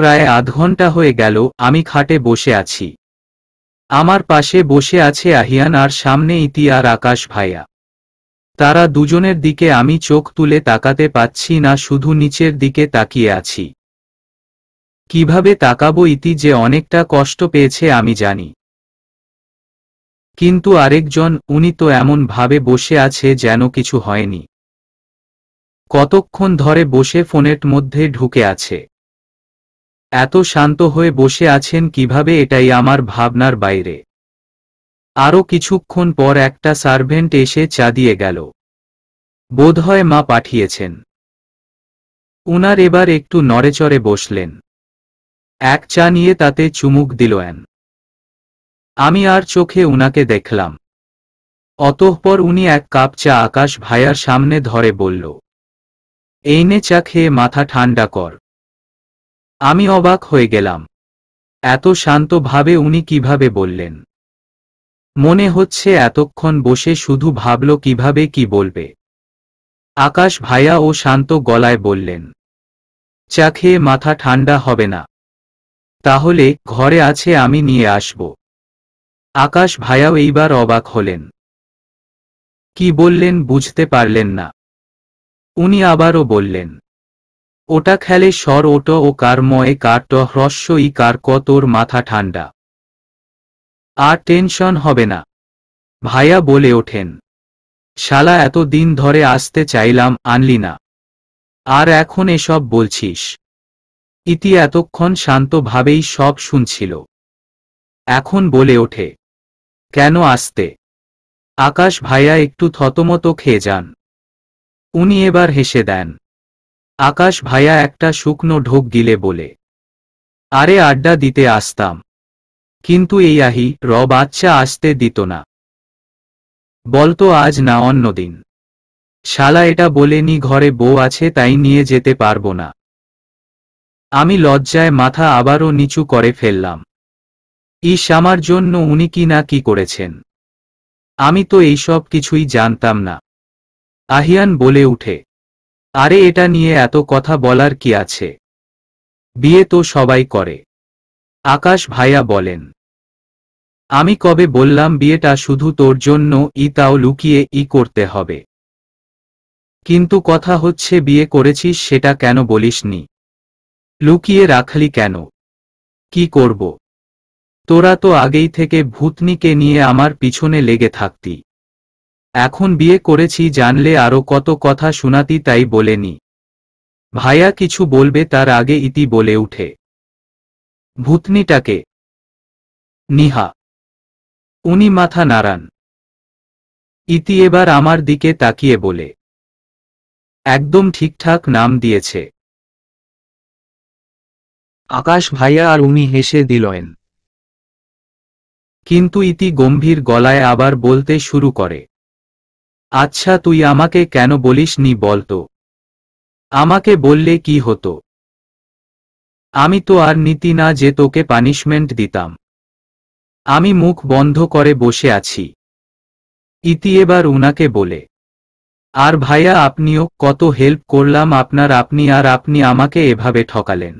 প্রায় আধ ঘন্টা হয়ে গেল আমি খাটে বসে আছি আমার পাশে বসে আছে আহিয়ান আর সামনে ইতি আর আকাশ ভাইয়া তারা দুজনের দিকে আমি চোখ তুলে তাকাতে পাচ্ছি না শুধু নিচের দিকে তাকিয়ে আছি কিভাবে তাকাবো ইতি যে অনেকটা কষ্ট পেয়েছে আমি জানি কিন্তু আরেকজন উনি তো এমন ভাবে বসে আছে যেন কিছু হয়নি কতক্ষণ ধরে বসে ফোনের মধ্যে ঢুকে আছে এত শান্ত হয়ে বসে আছেন কিভাবে এটাই আমার ভাবনার বাইরে আরও কিছুক্ষণ পর একটা সার্ভেন্ট এসে চা দিয়ে গেল বোধহয় মা পাঠিয়েছেন উনার এবার একটু নড়েচড়ে বসলেন এক চা নিয়ে তাতে চুমুক দিল এন আমি আর চোখে উনাকে দেখলাম অতঃপর উনি এক কাপ চা আকাশ ভাইয়ার সামনে ধরে বলল এইনে চা খেয়ে মাথা ঠান্ডা কর আমি অবাক হয়ে গেলাম এত শান্তভাবে উনি কিভাবে বললেন মনে হচ্ছে এতক্ষণ বসে শুধু ভাবল কিভাবে কি বলবে আকাশ ভাইয়া ও শান্ত গলায় বললেন চা খেয়ে মাথা ঠান্ডা হবে না তাহলে ঘরে আছে আমি নিয়ে আসব আকাশ ভাইয়াও এইবার অবাক হলেন কি বললেন বুঝতে পারলেন না উনি আবারও বললেন ওটা খেলে স্বর ওট ও কার কারময়ে কাট ই কার তোর মাথা ঠান্ডা আর টেনশন হবে না ভাইয়া বলে ওঠেন শালা এত দিন ধরে আসতে চাইলাম আনলি না আর এখন এসব বলছিস ইতি এতক্ষণ শান্তভাবেই সব শুনছিল এখন বলে ওঠে কেন আসতে আকাশ ভাইয়া একটু থতমত খেয়ে যান উনি এবার হেসে দেন আকাশ ভাইয়া একটা শুকনো ঢোক গিলে বলে আরে আড্ডা দিতে আসতাম কিন্তু এই আহি র বাচ্চা আসতে দিত না বলতো আজ না অন্যদিন শালা এটা বলেনি ঘরে বউ আছে তাই নিয়ে যেতে পারবো না আমি লজ্জায় মাথা আবারও নিচু করে ফেললাম ইস আমার জন্য উনি কি না কি করেছেন আমি তো এইসব কিছুই জানতাম না আহিয়ান বলে উঠে আরে এটা নিয়ে এত কথা বলার কি আছে বিয়ে তো সবাই করে আকাশ ভাইয়া বলেন আমি কবে বললাম বিয়েটা শুধু তোর জন্য ই তাও লুকিয়ে ই করতে হবে কিন্তু কথা হচ্ছে বিয়ে করেছিস সেটা কেন বলিসনি লুকিয়ে রাখলি কেন কি করব তোরা তো আগেই থেকে ভূতনিকে নিয়ে আমার পিছনে লেগে থাকতি এখন বিয়ে করেছি জানলে আরো কত কথা শোনাতি তাই বলেনি ভাইয়া কিছু বলবে তার আগে ইতি বলে উঠে ভূতনিটাকে নিহা উনি মাথা নাড়ান ইতি এবার আমার দিকে তাকিয়ে বলে একদম ঠিকঠাক নাম দিয়েছে আকাশ ভাইয়া আর উনি হেসে দিলেন কিন্তু ইতি গম্ভীর গলায় আবার বলতে শুরু করে আচ্ছা তুই আমাকে কেন বলিস নি বলতো আমাকে বললে কি হতো আমি তো আর নীতি না যে তোকে পানিশমেন্ট দিতাম আমি মুখ বন্ধ করে বসে আছি ইতি এবার উনাকে বলে আর ভাইয়া আপনিও কত হেল্প করলাম আপনার আপনি আর আপনি আমাকে এভাবে ঠকালেন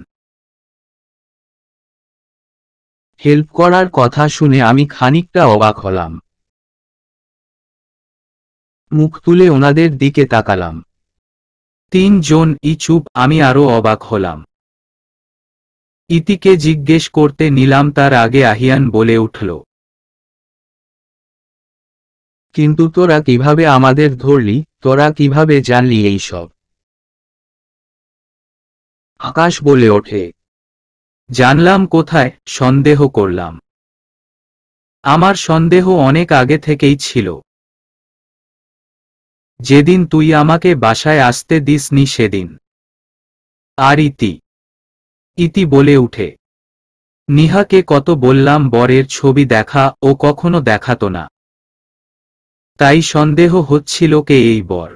হেল্প করার কথা শুনে আমি খানিকটা অবাক হলাম মুখ তুলে ওনাদের দিকে তাকালাম তিনজন ইচুপ আমি আরো অবাক হলাম ইতিকে জিজ্ঞেস করতে নিলাম তার আগে আহিয়ান বলে উঠল কিন্তু তোরা কিভাবে আমাদের ধরলি তোরা কিভাবে জানলি এইসব আকাশ বলে ওঠে জানলাম কোথায় সন্দেহ করলাম আমার সন্দেহ অনেক আগে থেকেই ছিল যেদিন তুই আমাকে বাসায় আসতে দিস নি সেদিন আর ইতি ইতি বলে উঠে নিহাকে কত বললাম বরের ছবি দেখা ও কখনো দেখাত না তাই সন্দেহ হচ্ছিল কে এই বর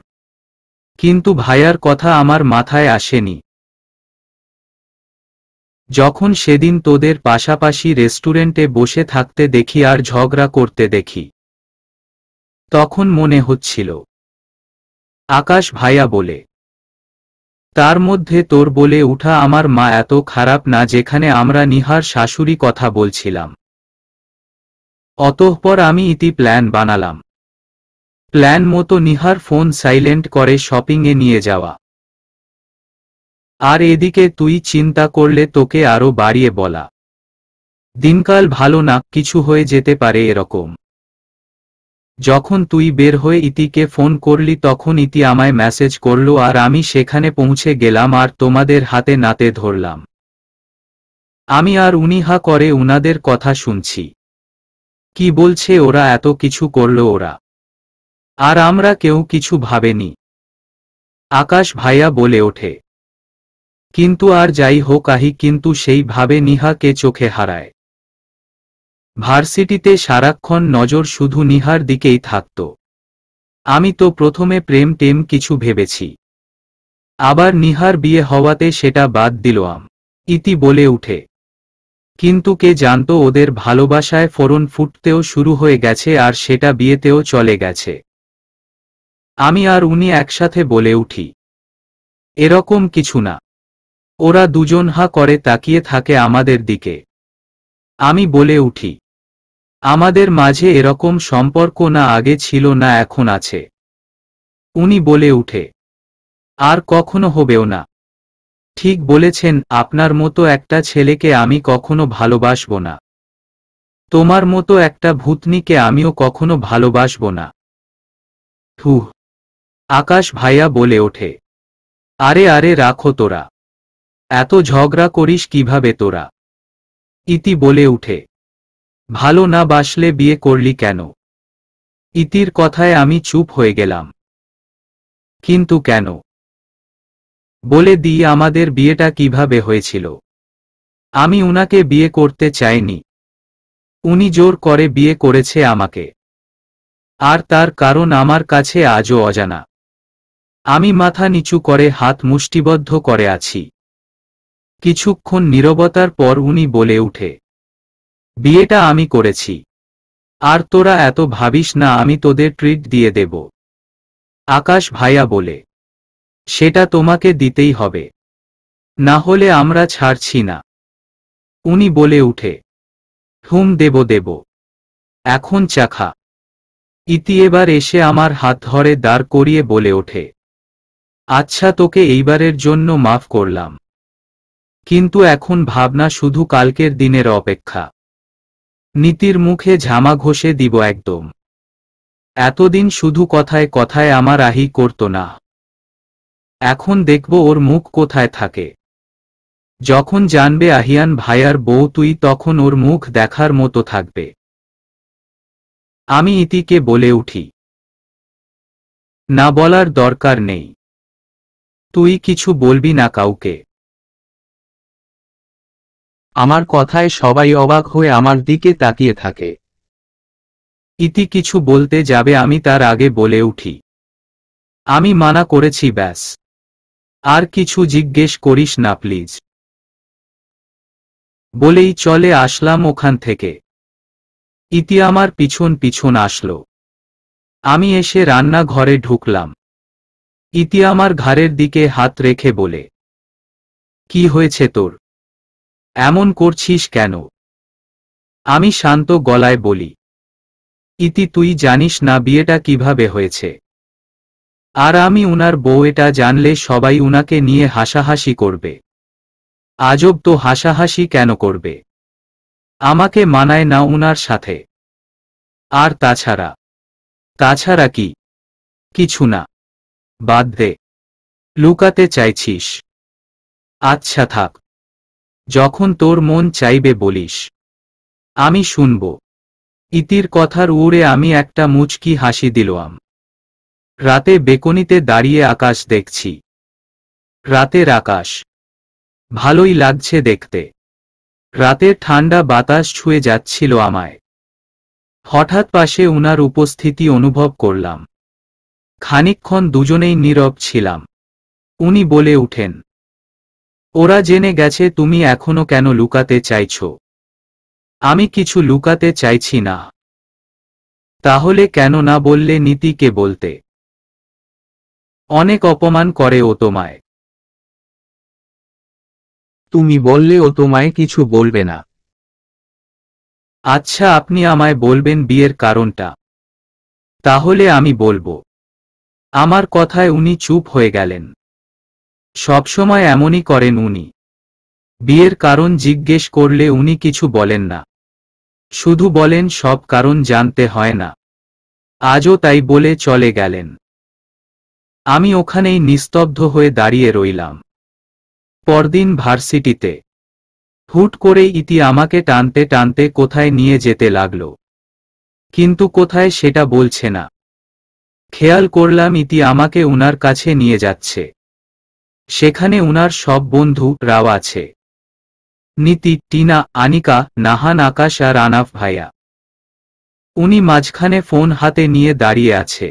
কিন্তু ভাইয়ার কথা আমার মাথায় আসেনি যখন সেদিন তোদের পাশাপাশি রেস্টুরেন্টে বসে থাকতে দেখি আর ঝগড়া করতে দেখি তখন মনে হচ্ছিল আকাশ ভাইয়া বলে তার মধ্যে তোর বলে উঠা আমার মা এত খারাপ না যেখানে আমরা নিহার শাশুড়ি কথা বলছিলাম অতঃপর আমি ইতি প্ল্যান বানালাম প্ল্যান মতো নিহার ফোন সাইলেন্ট করে শপিংয়ে নিয়ে যাওয়া আর এদিকে তুই চিন্তা করলে তোকে আরো বাড়িয়ে বলা দিনকাল ভালো না কিছু হয়ে যেতে পারে এরকম যখন তুই বের হয়ে ইতিকে ফোন করলি তখন ইতি আমায় মেসেজ করলো আর আমি সেখানে পৌঁছে গেলাম আর তোমাদের হাতে নাতে ধরলাম আমি আর উনি হা করে উনাদের কথা শুনছি কি বলছে ওরা এত কিছু করলো ওরা আর আমরা কেউ কিছু ভাবেনি আকাশ ভাইয়া বলে ওঠে কিন্তু আর যাই হোক আহি কিন্তু সেইভাবে নিহাকে চোখে হারায় ভার্সিটিতে সারাক্ষণ নজর শুধু নিহার দিকেই থাকত আমি তো প্রথমে প্রেম টেম কিছু ভেবেছি আবার নিহার বিয়ে হওয়াতে সেটা বাদ দিল আম ইতি বলে উঠে কিন্তু কে জানত ওদের ভালোবাসায় ফোরন ফুটতেও শুরু হয়ে গেছে আর সেটা বিয়েতেও চলে গেছে আমি আর উনি একসাথে বলে উঠি এরকম কিছু না ওরা দুজন হা করে তাকিয়ে থাকে আমাদের দিকে আমি বলে উঠি আমাদের মাঝে এরকম সম্পর্ক না আগে ছিল না এখন আছে উনি বলে উঠে আর কখনো হবেও না ঠিক বলেছেন আপনার মতো একটা ছেলেকে আমি কখনো ভালোবাসব না তোমার মতো একটা ভূতনিকে আমিও কখনো ভালোবাসব না ঠুহ আকাশ ভাইয়া বলে ওঠে আরে আরে রাখো তোরা এত ঝগড়া করিস কিভাবে তোরা ইতি বলে উঠে ভালো না বাসলে বিয়ে করলি কেন ইতির কথায় আমি চুপ হয়ে গেলাম কিন্তু কেন বলে দিই আমাদের বিয়েটা কিভাবে হয়েছিল আমি উনাকে বিয়ে করতে চাইনি উনি জোর করে বিয়ে করেছে আমাকে আর তার কারণ আমার কাছে আজও অজানা আমি মাথা নিচু করে হাত মুষ্টিবদ্ধ করে আছি কিছুক্ষণ নীরবতার পর উনি বলে উঠে বিয়েটা আমি করেছি আর তোরা এত ভাবিস না আমি তোদের ট্রিট দিয়ে দেব আকাশ ভাইয়া বলে সেটা তোমাকে দিতেই হবে না হলে আমরা ছাড়ছি না উনি বলে উঠে হুম দেব দেব এখন চাখা ইতি এবার এসে আমার হাত ধরে দাঁড় করিয়ে বলে ওঠে আচ্ছা তোকে এইবারের জন্য মাফ করলাম কিন্তু এখন ভাবনা শুধু কালকের দিনের অপেক্ষা নীতির মুখে ঝামা ঘষে দিব একদম এতদিন শুধু কথায় কথায় আমার আহি করত না এখন দেখব ওর মুখ কোথায় থাকে যখন জানবে আহিয়ান ভাইয়ার বউ তুই তখন ওর মুখ দেখার মতো থাকবে আমি ইতিকে বলে উঠি না বলার দরকার নেই তুই কিছু বলবি না কাউকে আমার কথায় সবাই অবাক হয়ে আমার দিকে তাকিয়ে থাকে ইতি কিছু বলতে যাবে আমি তার আগে বলে উঠি আমি মানা করেছি ব্যাস আর কিছু জিজ্ঞেস করিস না প্লিজ বলেই চলে আসলাম ওখান থেকে ইতি আমার পিছন পিছন আসলো আমি এসে রান্না ঘরে ঢুকলাম ইতি আমার ঘাড়ের দিকে হাত রেখে বলে কি হয়েছে তোর এমন করছিস কেন আমি শান্ত গলায় বলি ইতি তুই জানিস না বিয়েটা কিভাবে হয়েছে আর আমি উনার বউ এটা জানলে সবাই উনাকে নিয়ে হাসাহাসি করবে আজব তো হাসাহাসি কেন করবে আমাকে মানায় না উনার সাথে আর তাছাড়া তাছাড়া কি কিছু না বাদ দে লুকাতে চাইছিস আচ্ছা থাক যখন তোর মন চাইবে বলিস আমি শুনব ইতির কথার উড়ে আমি একটা মুচকি হাসি দিলাম রাতে বেকনিতে দাঁড়িয়ে আকাশ দেখছি রাতের আকাশ ভালোই লাগছে দেখতে রাতের ঠান্ডা বাতাস ছুঁয়ে যাচ্ছিল আমায় হঠাৎ পাশে উনার উপস্থিতি অনুভব করলাম খানিকক্ষণ দুজনেই নীরব ছিলাম উনি বলে উঠেন ওরা জেনে গেছে তুমি এখনো কেন লুকাতে চাইছ আমি কিছু লুকাতে চাইছি না তাহলে কেন না বললে নীতিকে বলতে অনেক অপমান করে ও তোমায় তুমি বললে ও তোমায় কিছু বলবে না আচ্ছা আপনি আমায় বলবেন বিয়ের কারণটা তাহলে আমি বলবো আমার কথায় উনি চুপ হয়ে গেলেন সবসময় এমনই করেন উনি বিয়ের কারণ জিজ্ঞেস করলে উনি কিছু বলেন না শুধু বলেন সব কারণ জানতে হয় না আজও তাই বলে চলে গেলেন আমি ওখানেই নিস্তব্ধ হয়ে দাঁড়িয়ে রইলাম পরদিন ভার্সিটিতে হুট করে ইতি আমাকে টানতে টানতে কোথায় নিয়ে যেতে লাগল কিন্তু কোথায় সেটা বলছে না খেয়াল করলাম ইতি আমাকে উনার কাছে নিয়ে যাচ্ছে সেখানে উনার সব বন্ধু রাও আছে নীতি টিনা আনিকা নাহান আকাশ আর আনাফ ভাইয়া উনি মাঝখানে ফোন হাতে নিয়ে দাঁড়িয়ে আছে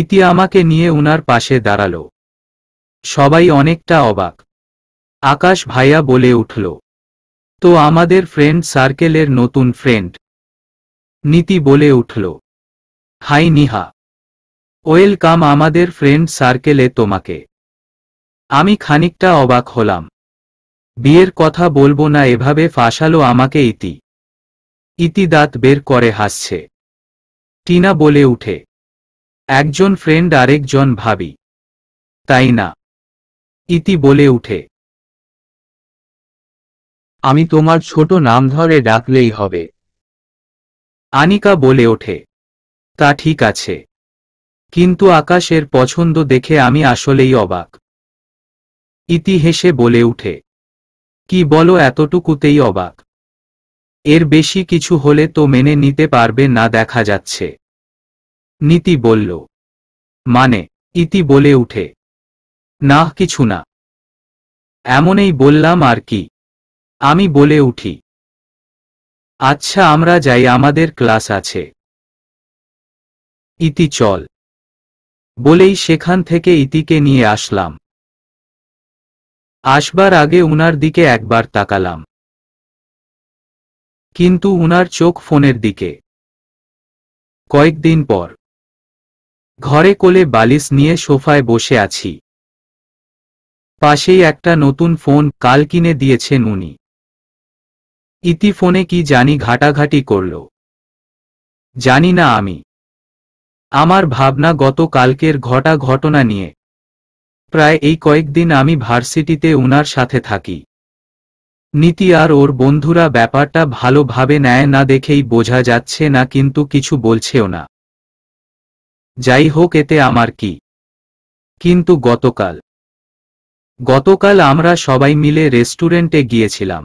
ইতি আমাকে নিয়ে উনার পাশে দাঁড়াল সবাই অনেকটা অবাক আকাশ ভাইয়া বলে উঠল তো আমাদের ফ্রেন্ড সার্কেলের নতুন ফ্রেন্ড নীতি বলে উঠল হাই নিহা ওয়েলকাম আমাদের ফ্রেন্ড সার্কেলে তোমাকে আমি খানিকটা অবাক হলাম বিয়ের কথা বলবো না এভাবে ফাঁসালো আমাকে ইতি ইতি দাঁত বের করে হাসছে টিনা বলে উঠে একজন ফ্রেন্ড আরেকজন ভাবি তাই না ইতি বলে উঠে আমি তোমার ছোট নাম ধরে ডাকলেই হবে আনিকা বলে ওঠে তা ঠিক আছে কিন্তু আকাশের পছন্দ দেখে আমি আসলেই অবাক ইতি হেসে বলে উঠে কি বলো এতটুকুতেই অবাক এর বেশি কিছু হলে তো মেনে নিতে পারবে না দেখা যাচ্ছে নীতি বলল মানে ইতি বলে উঠে না কিছু না এমনই বললাম আর কি আমি বলে উঠি আচ্ছা আমরা যাই আমাদের ক্লাস আছে ইতি চল বলেই সেখান থেকে ইতিকে নিয়ে আসলাম আসবার আগে উনার দিকে একবার তাকালাম কিন্তু উনার চোখ ফোনের দিকে কয়েকদিন পর ঘরে কোলে বালিশ নিয়ে সোফায় বসে আছি পাশেই একটা নতুন ফোন কাল কিনে দিয়েছেন উনি ইতি ফোনে কি জানি ঘাটাঘাটি করল জানি না আমি আমার ভাবনা গত কালকের ঘটা ঘটনা নিয়ে প্রায় এই কয়েকদিন আমি ভার্সিটিতে উনার সাথে থাকি নীতি আর ওর বন্ধুরা ব্যাপারটা ভালোভাবে নেয় না দেখেই বোঝা যাচ্ছে না কিন্তু কিছু বলছেও না যাই হোক এতে আমার কি কিন্তু গতকাল গতকাল আমরা সবাই মিলে রেস্টুরেন্টে গিয়েছিলাম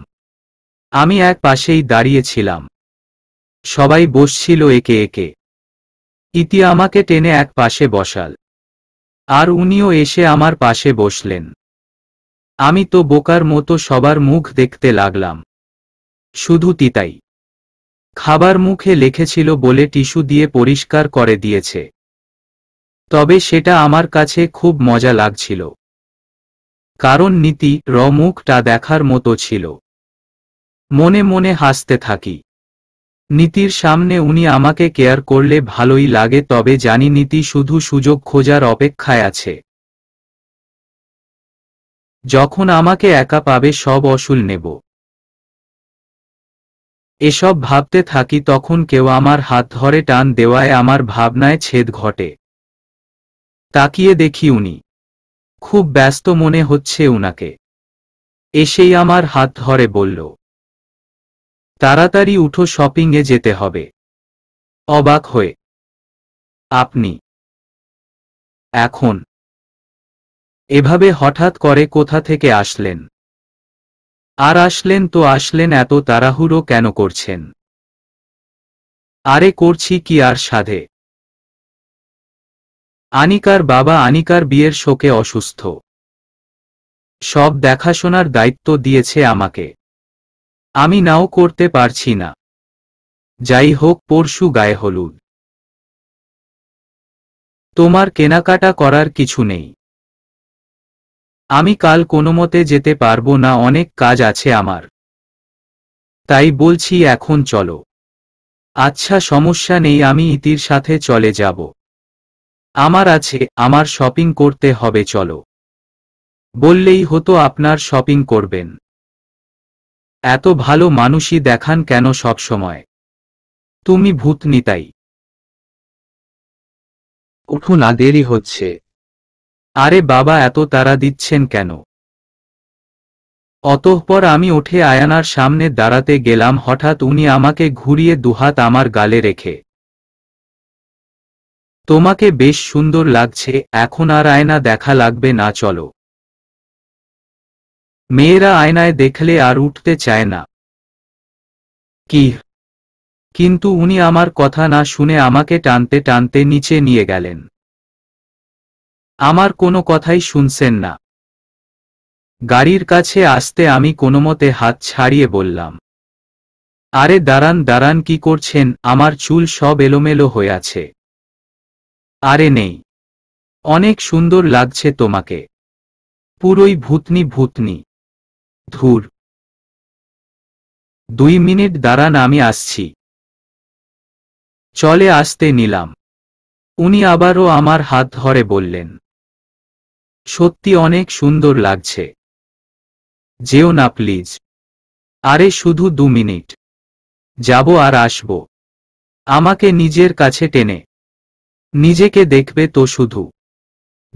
আমি এক পাশেই দাঁড়িয়েছিলাম সবাই বসছিল একে একে ইতি আমাকে টেনে এক পাশে বসাল আর উনিও এসে আমার পাশে বসলেন আমি তো বোকার মতো সবার মুখ দেখতে লাগলাম শুধু তিতাই খাবার মুখে লেখেছিল বলে টিস্যু দিয়ে পরিষ্কার করে দিয়েছে তবে সেটা আমার কাছে খুব মজা লাগছিল কারণ নীতি র মুখটা দেখার মতো ছিল মনে মনে হাসতে থাকি নীতির সামনে উনি আমাকে কেয়ার করলে ভালোই লাগে তবে জানি নীতি শুধু সুযোগ খোঁজার অপেক্ষায় আছে যখন আমাকে একা পাবে সব অসুল নেব এসব ভাবতে থাকি তখন কেউ আমার হাত ধরে টান দেওয়ায় আমার ভাবনায় ছেদ ঘটে তাকিয়ে দেখি উনি খুব ব্যস্ত মনে হচ্ছে উনাকে এসেই আমার হাত ধরে বলল তাড়াতাড়ি উঠো শপিংয়ে যেতে হবে অবাক হয়ে আপনি এখন এভাবে হঠাৎ করে কোথা থেকে আসলেন আর আসলেন তো আসলেন এত তাড়াহুড়ো কেন করছেন আরে করছি কি আর সাধে আনিকার বাবা আনিকার বিয়ের শোকে অসুস্থ সব দেখাশোনার দায়িত্ব দিয়েছে আমাকে আমি নাও করতে পারছি না যাই হোক পরশু গায়ে হলুদ তোমার কেনাকাটা করার কিছু নেই আমি কাল কোনোমতে যেতে পারবো না অনেক কাজ আছে আমার তাই বলছি এখন চলো আচ্ছা সমস্যা নেই আমি ইতির সাথে চলে যাব আমার আছে আমার শপিং করতে হবে চলো বললেই হতো আপনার শপিং করবেন এত ভালো মানুষই দেখান কেন সব সময় তুমি ভূত নিতাই উঠু না দেরি হচ্ছে আরে বাবা এত তারা দিচ্ছেন কেন অতঃপর আমি উঠে আয়ানার সামনে দাঁড়াতে গেলাম হঠাৎ উনি আমাকে ঘুরিয়ে দুহাত আমার গালে রেখে তোমাকে বেশ সুন্দর লাগছে এখন আর আয়না দেখা লাগবে না চলো মেয়েরা আয়নায় দেখলে আর উঠতে চায় না কি কিন্তু উনি আমার কথা না শুনে আমাকে টানতে টানতে নিচে নিয়ে গেলেন আমার কোনো কথাই শুনছেন না গাড়ির কাছে আসতে আমি কোনোমতে হাত ছাড়িয়ে বললাম আরে দাঁড়ান দাঁড়ান কি করছেন আমার চুল সব এলোমেলো হয়ে আছে আরে নেই অনেক সুন্দর লাগছে তোমাকে পুরোই ভূতনি ভূতনি ধুর দুই মিনিট দাঁড়ান আমি আসছি চলে আসতে নিলাম উনি আবারও আমার হাত ধরে বললেন সত্যি অনেক সুন্দর লাগছে যেও না প্লিজ আরে শুধু দু মিনিট যাব আর আসব আমাকে নিজের কাছে টেনে নিজেকে দেখবে তো শুধু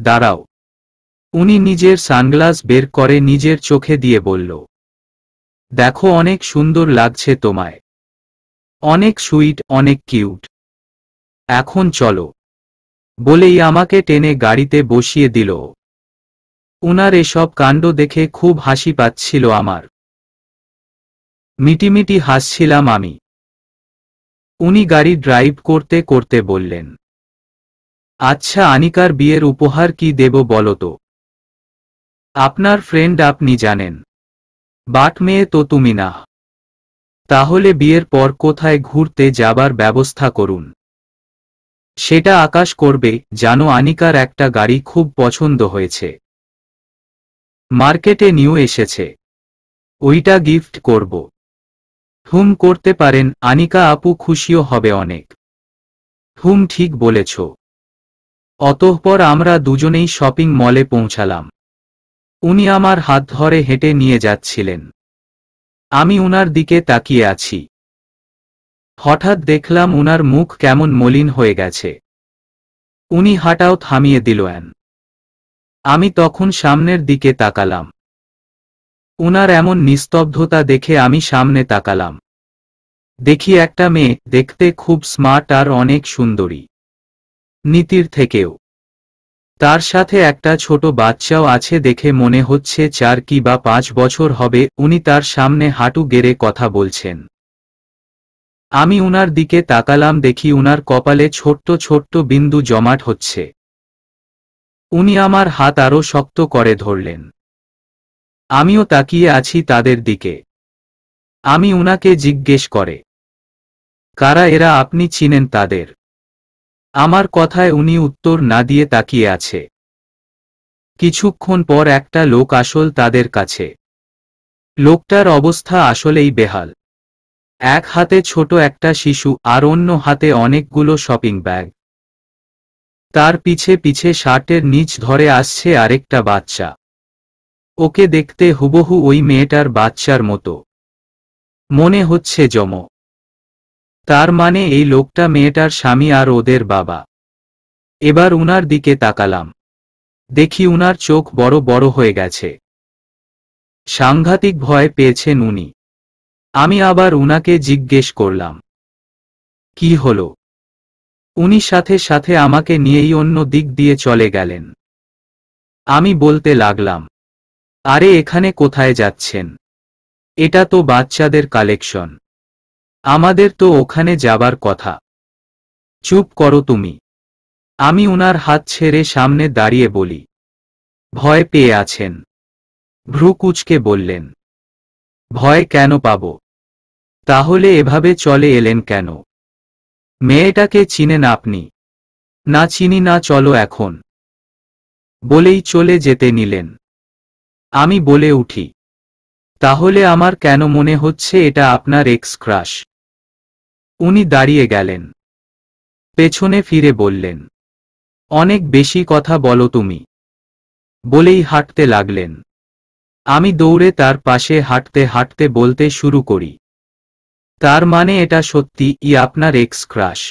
দাঁড়াও উনি নিজের সানগ্লাস বের করে নিজের চোখে দিয়ে বলল দেখো অনেক সুন্দর লাগছে তোমায় অনেক সুইট অনেক কিউট এখন চলো বলেই আমাকে টেনে গাড়িতে বসিয়ে দিল উনার এসব কাণ্ড দেখে খুব হাসি পাচ্ছিল আমার মিটিমিটি হাসছিলাম আমি উনি গাড়ি ড্রাইভ করতে করতে বললেন আচ্ছা আনিকার বিয়ের উপহার কি দেব বলতো আপনার ফ্রেন্ড আপনি জানেন বাট মেয়ে তো তুমি না তাহলে বিয়ের পর কোথায় ঘুরতে যাবার ব্যবস্থা করুন সেটা আকাশ করবে জানো আনিকার একটা গাড়ি খুব পছন্দ হয়েছে মার্কেটে নিউ এসেছে ওইটা গিফট করব হুম করতে পারেন আনিকা আপু খুশিও হবে অনেক হুম ঠিক বলেছ অতঃপর আমরা দুজনেই শপিং মলে পৌঁছালাম উনি আমার হাত ধরে হেঁটে নিয়ে যাচ্ছিলেন আমি উনার দিকে তাকিয়ে আছি হঠাৎ দেখলাম উনার মুখ কেমন মলিন হয়ে গেছে উনি হাঁটাও থামিয়ে দিলেন আমি তখন সামনের দিকে তাকালাম উনার এমন নিস্তব্ধতা দেখে আমি সামনে তাকালাম দেখি একটা মেয়ে দেখতে খুব স্মার্ট আর অনেক সুন্দরী নীতির থেকেও তার সাথে একটা ছোট বাচ্চাও আছে দেখে মনে হচ্ছে চার কি বা পাঁচ বছর হবে উনি তার সামনে হাঁটু গেড়ে কথা বলছেন আমি উনার দিকে তাকালাম দেখি উনার কপালে ছোট্ট ছোট্ট বিন্দু জমাট হচ্ছে উনি আমার হাত আরও শক্ত করে ধরলেন আমিও তাকিয়ে আছি তাদের দিকে আমি উনাকে জিজ্ঞেস করে কারা এরা আপনি চিনেন তাদের আমার কথায় উনি উত্তর না দিয়ে তাকিয়ে আছে কিছুক্ষণ পর একটা লোক আসল তাদের কাছে লোকটার অবস্থা আসলেই বেহাল এক হাতে ছোট একটা শিশু আর অন্য হাতে অনেকগুলো শপিং ব্যাগ তার পিছে পিছে শার্টের নিচ ধরে আসছে আরেকটা বাচ্চা ওকে দেখতে হুবহু ওই মেয়েটার বাচ্চার মতো মনে হচ্ছে জমো তার মানে এই লোকটা মেয়েটার স্বামী আর ওদের বাবা এবার উনার দিকে তাকালাম দেখি উনার চোখ বড় বড় হয়ে গেছে সাংঘাতিক ভয় পেয়েছেন উনি আমি আবার উনাকে জিজ্ঞেস করলাম কি হল উনি সাথে সাথে আমাকে নিয়েই অন্য দিক দিয়ে চলে গেলেন আমি বলতে লাগলাম আরে এখানে কোথায় যাচ্ছেন এটা তো বাচ্চাদের কালেকশন আমাদের তো ওখানে যাবার কথা চুপ করো তুমি আমি উনার হাত ছেড়ে সামনে দাঁড়িয়ে বলি ভয় পেয়ে আছেন ভ্রু কুচকে বললেন ভয় কেন পাব তাহলে এভাবে চলে এলেন কেন মেয়েটাকে চিনেন আপনি না চিনি না চলো এখন বলেই চলে যেতে নিলেন আমি বলে উঠি তাহলে আমার কেন মনে হচ্ছে এটা আপনার এক্স ক্রাশ উনি দাঁড়িয়ে গেলেন পেছনে ফিরে বললেন অনেক বেশি কথা বলো তুমি বলেই হাঁটতে লাগলেন আমি দৌড়ে তার পাশে হাঁটতে হাঁটতে বলতে শুরু করি তার মানে এটা সত্যি ই আপনার এক্স ক্রাশ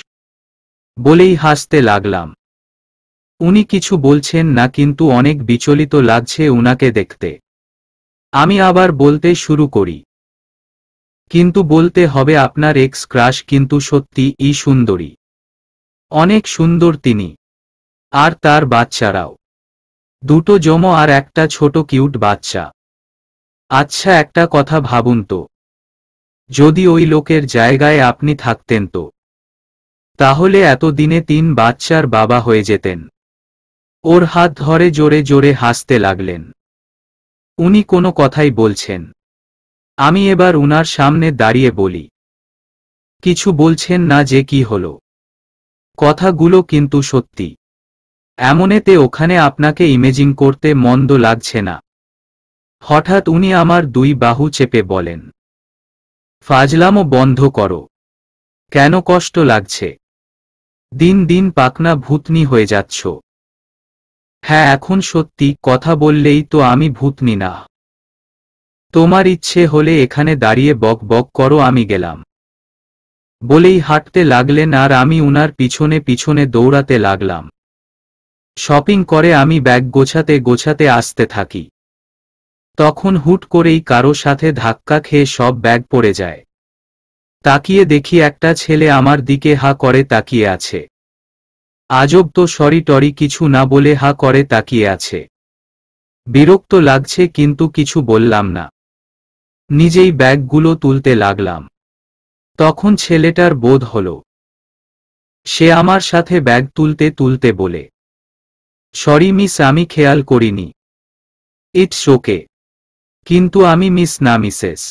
বলেই হাসতে লাগলাম উনি কিছু বলছেন না কিন্তু অনেক বিচলিত লাগছে উনাকে দেখতে আমি আবার বলতে শুরু করি কিন্তু বলতে হবে আপনার এক্স ক্রাশ কিন্তু সত্যি ই সুন্দরী অনেক সুন্দর তিনি আর তার বাচ্চারাও দুটো জমো আর একটা ছোট কিউট বাচ্চা আচ্ছা একটা কথা ভাবুন তো যদি ওই লোকের জায়গায় আপনি থাকতেন তো তাহলে এতদিনে তিন বাচ্চার বাবা হয়ে যেতেন ওর হাত ধরে জোরে জোরে হাসতে লাগলেন উনি কোনো কথাই বলছেন আমি এবার উনার সামনে দাঁড়িয়ে বলি কিছু বলছেন না যে কি হল কথাগুলো কিন্তু সত্যি এমনেতে ওখানে আপনাকে ইমেজিং করতে মন্দ লাগছে না হঠাৎ উনি আমার দুই বাহু চেপে বলেন ফাজলামও বন্ধ করো কেন কষ্ট লাগছে দিন দিন পাকনা ভূতনি হয়ে যাচ্ছ হ্যাঁ এখন সত্যি কথা বললেই তো আমি ভূতনি না তোমার ইচ্ছে হলে এখানে দাঁড়িয়ে বক বক করো আমি গেলাম বলেই হাঁটতে লাগলেন আর আমি উনার পিছনে পিছনে দৌড়াতে লাগলাম শপিং করে আমি ব্যাগ গোছাতে গোছাতে আসতে থাকি তখন হুট করেই কারো সাথে ধাক্কা খেয়ে সব ব্যাগ পড়ে যায় তাকিয়ে দেখি একটা ছেলে আমার দিকে হা করে তাকিয়ে আছে আজব তো সরি টরি কিছু না বলে হা করে তাকিয়ে আছে বিরক্ত লাগছে কিন্তু কিছু বললাম না নিজেই ব্যাগগুলো তুলতে লাগলাম তখন ছেলেটার বোধ হল সে আমার সাথে ব্যাগ তুলতে তুলতে বলে সরি মিস আমি খেয়াল করিনি ইটস ওকে কিন্তু আমি মিস না মিসেস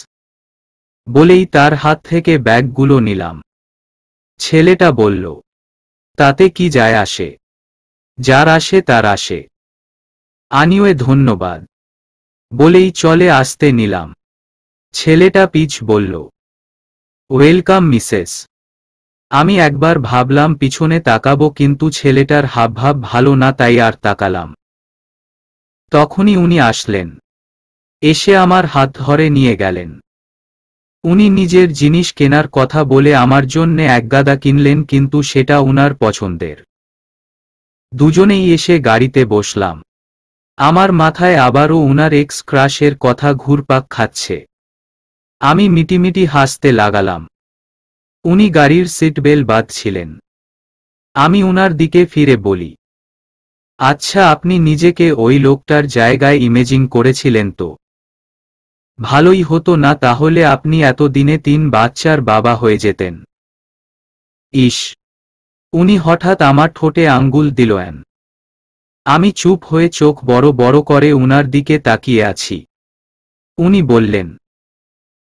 বলেই তার হাত থেকে ব্যাগগুলো নিলাম ছেলেটা বলল তাতে কি যায় আসে যার আসে তার আসে আনিওয়ে ধন্যবাদ বলেই চলে আসতে নিলাম ছেলেটা পিচ বলল ওয়েলকাম মিসেস আমি একবার ভাবলাম পিছনে তাকাবো কিন্তু ছেলেটার হাবভাব ভালো না তাই আর তাকালাম তখনই উনি আসলেন এসে আমার হাত ধরে নিয়ে গেলেন উনি নিজের জিনিস কেনার কথা বলে আমার জন্য একগাদা কিনলেন কিন্তু সেটা উনার পছন্দের দুজনেই এসে গাড়িতে বসলাম আমার মাথায় আবারও উনার এক্স ক্রাশের কথা ঘুরপাক খাচ্ছে আমি মিটিমিটি হাসতে লাগালাম উনি গাড়ির সিট বেল বাঁধছিলেন আমি উনার দিকে ফিরে বলি আচ্ছা আপনি নিজেকে ওই লোকটার জায়গায় ইমেজিং করেছিলেন তো ভালোই হতো না তাহলে আপনি এত দিনে তিন বাচ্চার বাবা হয়ে যেতেন ইস উনি হঠাৎ আমার ঠোঁটে আঙ্গুল এন আমি চুপ হয়ে চোখ বড় বড় করে উনার দিকে তাকিয়ে আছি উনি বললেন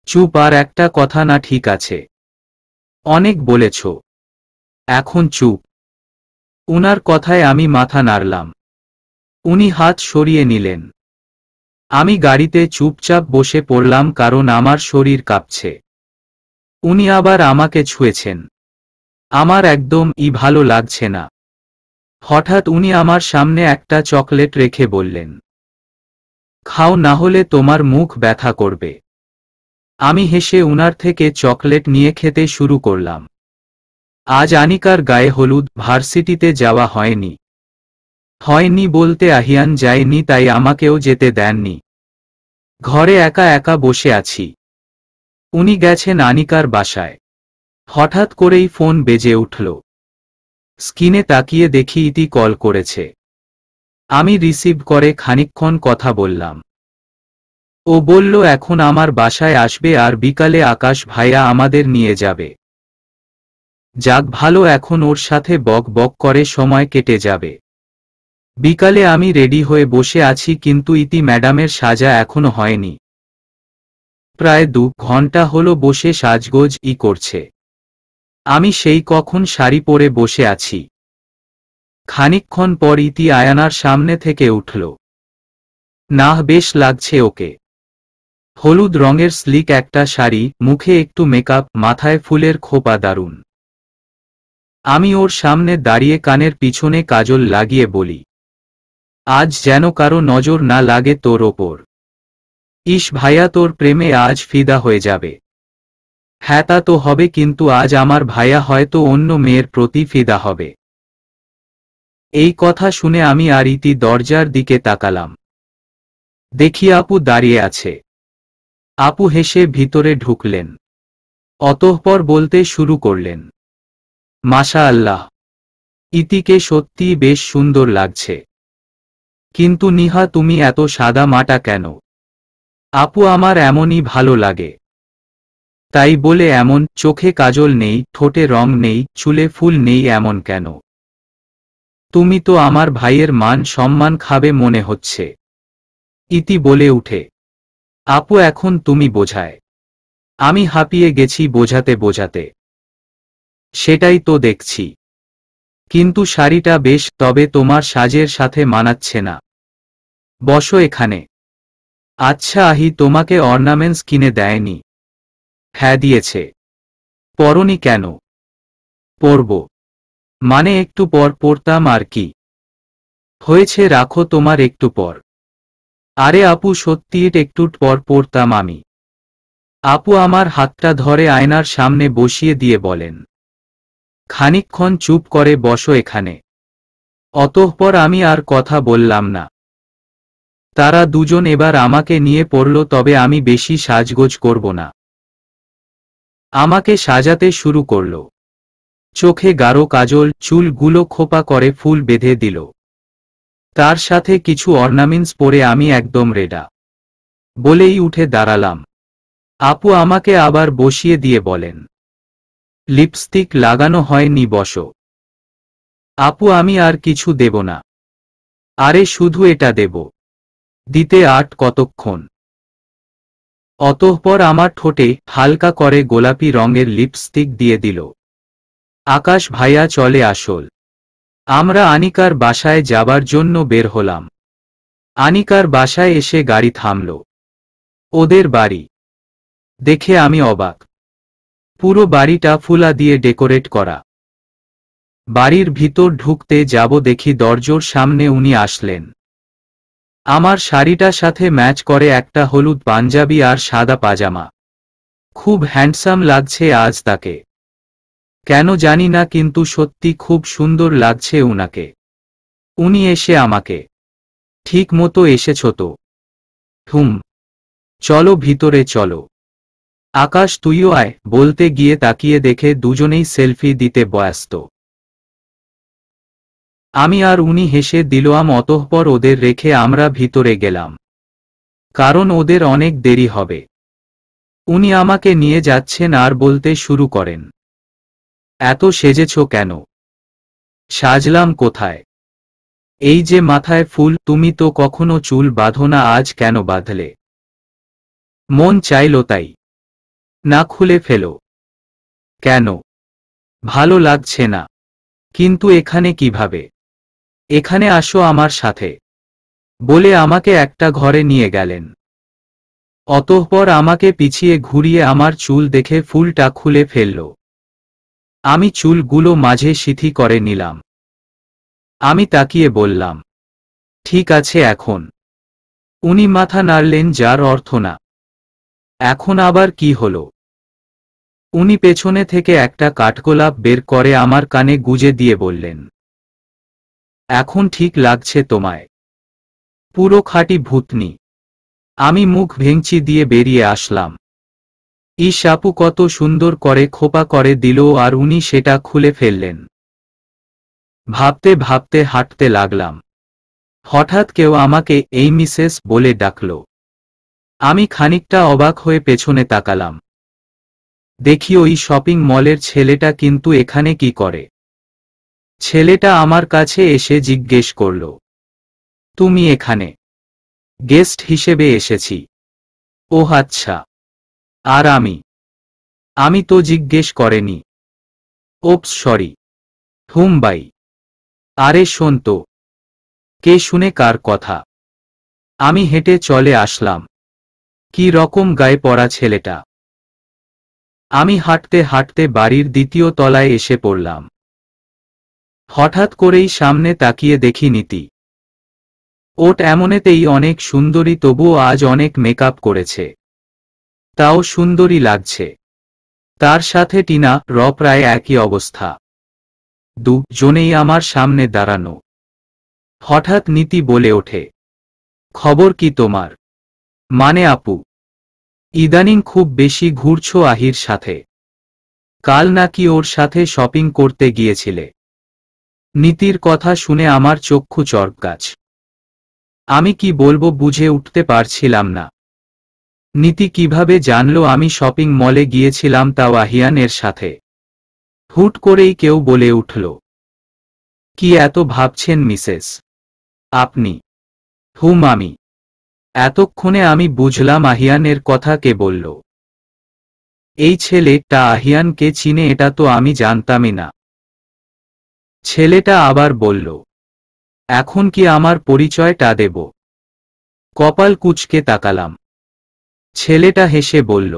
চুপ আর একটা কথা না ঠিক আছে অনেক বলেছ এখন চুপ উনার কথায় আমি মাথা নাড়লাম উনি হাত সরিয়ে নিলেন আমি গাড়িতে চুপচাপ বসে পড়লাম কারণ আমার শরীর কাঁপছে উনি আবার আমাকে ছুঁয়েছেন আমার একদম ই ভালো লাগছে না হঠাৎ উনি আমার সামনে একটা চকলেট রেখে বললেন খাও না হলে তোমার মুখ ব্যথা করবে আমি হেসে উনার থেকে চকলেট নিয়ে খেতে শুরু করলাম আজ আনিকার গায়ে হলুদ ভার্সিটিতে যাওয়া হয়নি হয়নি বলতে আহিয়ান যায়নি তাই আমাকেও যেতে দেননি ঘরে একা একা বসে আছি উনি গেছেন আনিকার বাসায় হঠাৎ করেই ফোন বেজে উঠল স্কিনে তাকিয়ে দেখি ইতি কল করেছে আমি রিসিভ করে খানিক্ষণ কথা বললাম ও বলল এখন আমার বাসায় আসবে আর বিকালে আকাশ ভাইয়া আমাদের নিয়ে যাবে যাক ভালো এখন ওর সাথে বক বক করে সময় কেটে যাবে বিকালে আমি রেডি হয়ে বসে আছি কিন্তু ইতি ম্যাডামের সাজা এখনো হয়নি প্রায় দু ঘন্টা হলো বসে সাজগোজ ই করছে আমি সেই কখন শাড়ি পরে বসে আছি খানিকক্ষণ পর ইতি আয়ানার সামনে থেকে উঠল নাহ বেশ লাগছে ওকে হলুদ রঙের স্লিক একটা শাড়ি মুখে একটু মেকআপ মাথায় ফুলের খোপা দারুণ আমি ওর সামনে দাঁড়িয়ে কানের পিছনে কাজল লাগিয়ে বলি আজ যেন কারো নজর না লাগে তোর ওপর ইস ভাইয়া তোর প্রেমে আজ ফিদা হয়ে যাবে হ্যাঁ তা তো হবে কিন্তু আজ আমার ভাইয়া হয়তো অন্য মেয়ের প্রতি ফিদা হবে এই কথা শুনে আমি আর ইতি দরজার দিকে তাকালাম দেখি আপু দাঁড়িয়ে আছে আপু হেসে ভিতরে ঢুকলেন অতঃপর বলতে শুরু করলেন মাশা আল্লাহ ইতিকে সত্যি বেশ সুন্দর লাগছে কিন্তু নিহা তুমি এত সাদা মাটা কেন আপু আমার এমনই ভালো লাগে তাই বলে এমন চোখে কাজল নেই ঠোঁটে রং নেই চুলে ফুল নেই এমন কেন তুমি তো আমার ভাইয়ের মান সম্মান খাবে মনে হচ্ছে ইতি বলে উঠে আপু এখন তুমি বোঝায় আমি হাঁপিয়ে গেছি বোঝাতে বোঝাতে সেটাই তো দেখছি কিন্তু শাড়িটা বেশ তবে তোমার সাজের সাথে মানাচ্ছে না বসো এখানে আচ্ছা আহি তোমাকে অর্নামেন্টস কিনে দেয়নি হ্যাঁ দিয়েছে পরনি কেন পরব মানে একটু পর পরতাম আর কি হয়েছে রাখো তোমার একটু পর আরে আপু সত্যি এট একটুট পর পড়তাম আমি আপু আমার হাতটা ধরে আয়নার সামনে বসিয়ে দিয়ে বলেন খানিকক্ষণ চুপ করে বসো এখানে অতঃপর আমি আর কথা বললাম না তারা দুজন এবার আমাকে নিয়ে পড়ল তবে আমি বেশি সাজগোজ করব না আমাকে সাজাতে শুরু করল চোখে গাঢ় কাজল চুলগুলো খোপা করে ফুল বেঁধে দিল তার সাথে কিছু অর্নামেন্টস পরে আমি একদম রেডা বলেই উঠে দাঁড়ালাম আপু আমাকে আবার বসিয়ে দিয়ে বলেন লিপস্টিক লাগানো হয়নি বসো আপু আমি আর কিছু দেব না আরে শুধু এটা দেব দিতে আট কতক্ষণ অতঃপর আমার ঠোঁটে হালকা করে গোলাপি রঙের লিপস্টিক দিয়ে দিল আকাশ ভাইয়া চলে আসল আমরা আনিকার বাসায় যাবার জন্য বের হলাম আনিকার বাসায় এসে গাড়ি থামল ওদের বাড়ি দেখে আমি অবাক পুরো বাড়িটা ফুলা দিয়ে ডেকোরেট করা বাড়ির ভিতর ঢুকতে যাব দেখি দরজোর সামনে উনি আসলেন আমার শাড়িটার সাথে ম্যাচ করে একটা হলুদ পাঞ্জাবি আর সাদা পাজামা খুব হ্যান্ডসাম লাগছে আজ তাকে কেন জানি না কিন্তু সত্যি খুব সুন্দর লাগছে উনাকে উনি এসে আমাকে ঠিক মতো এসেছ তো হুম চলো ভিতরে চলো আকাশ তুইও আয় বলতে গিয়ে তাকিয়ে দেখে দুজনেই সেলফি দিতে ব্যস্ত আমি আর উনি হেসে দিলাম অতঃপর ওদের রেখে আমরা ভিতরে গেলাম কারণ ওদের অনেক দেরি হবে উনি আমাকে নিয়ে যাচ্ছেন আর বলতে শুরু করেন এত সেজেছ কেন সাজলাম কোথায় এই যে মাথায় ফুল তুমি তো কখনো চুল বাঁধো না আজ কেন বাঁধলে মন চাইল তাই না খুলে ফেলো কেন ভালো লাগছে না কিন্তু এখানে কিভাবে এখানে আসো আমার সাথে বলে আমাকে একটা ঘরে নিয়ে গেলেন অতঃপর আমাকে পিছিয়ে ঘুরিয়ে আমার চুল দেখে ফুলটা খুলে ফেলল আমি চুলগুলো মাঝে সিথি করে নিলাম আমি তাকিয়ে বললাম ঠিক আছে এখন উনি মাথা নাড়লেন যার অর্থ না এখন আবার কি হল উনি পেছনে থেকে একটা কাঠগোলাপ বের করে আমার কানে গুজে দিয়ে বললেন এখন ঠিক লাগছে তোমায় পুরো খাটি ভূতনি আমি মুখ ভেঙচি দিয়ে বেরিয়ে আসলাম ই সাপু কত সুন্দর করে খোপা করে দিল আর উনি সেটা খুলে ফেললেন ভাবতে ভাবতে হাঁটতে লাগলাম হঠাৎ কেউ আমাকে এই মিসেস বলে ডাকল আমি খানিকটা অবাক হয়ে পেছনে তাকালাম দেখি ওই শপিং মলের ছেলেটা কিন্তু এখানে কি করে ছেলেটা আমার কাছে এসে জিজ্ঞেস করল তুমি এখানে গেস্ট হিসেবে এসেছি ও আচ্ছা আর আমি আমি তো জিজ্ঞেস করেনি ওপস সরি হুমবাই আরে শোন তো কে শুনে কার কথা আমি হেঁটে চলে আসলাম কি রকম গায়ে পড়া ছেলেটা আমি হাঁটতে হাঁটতে বাড়ির দ্বিতীয় তলায় এসে পড়লাম হঠাৎ করেই সামনে তাকিয়ে দেখি নীতি ওট এমনেতেই অনেক সুন্দরী তবুও আজ অনেক মেকআপ করেছে তাও সুন্দরী লাগছে তার সাথে টিনা র প্রায় একই অবস্থা দুজনেই আমার সামনে দাঁড়ানো হঠাৎ নীতি বলে ওঠে খবর কি তোমার মানে আপু ইদানিং খুব বেশি ঘুরছ আহির সাথে কাল নাকি ওর সাথে শপিং করতে গিয়েছিলে নীতির কথা শুনে আমার চক্ষু চরকাছ আমি কি বলবো বুঝে উঠতে পারছিলাম না নীতি কিভাবে জানলো আমি শপিং মলে গিয়েছিলাম তা ওয়াহিয়ানের সাথে হুট করেই কেউ বলে উঠল কি এত ভাবছেন মিসেস আপনি হুম আমি এতক্ষণে আমি বুঝলাম আহিয়ানের কথা কে বলল এই ছেলেটা আহিয়ানকে চিনে এটা তো আমি জানতামই না ছেলেটা আবার বলল এখন কি আমার পরিচয়টা দেব কপাল কুচকে তাকালাম ছেলেটা হেসে বলল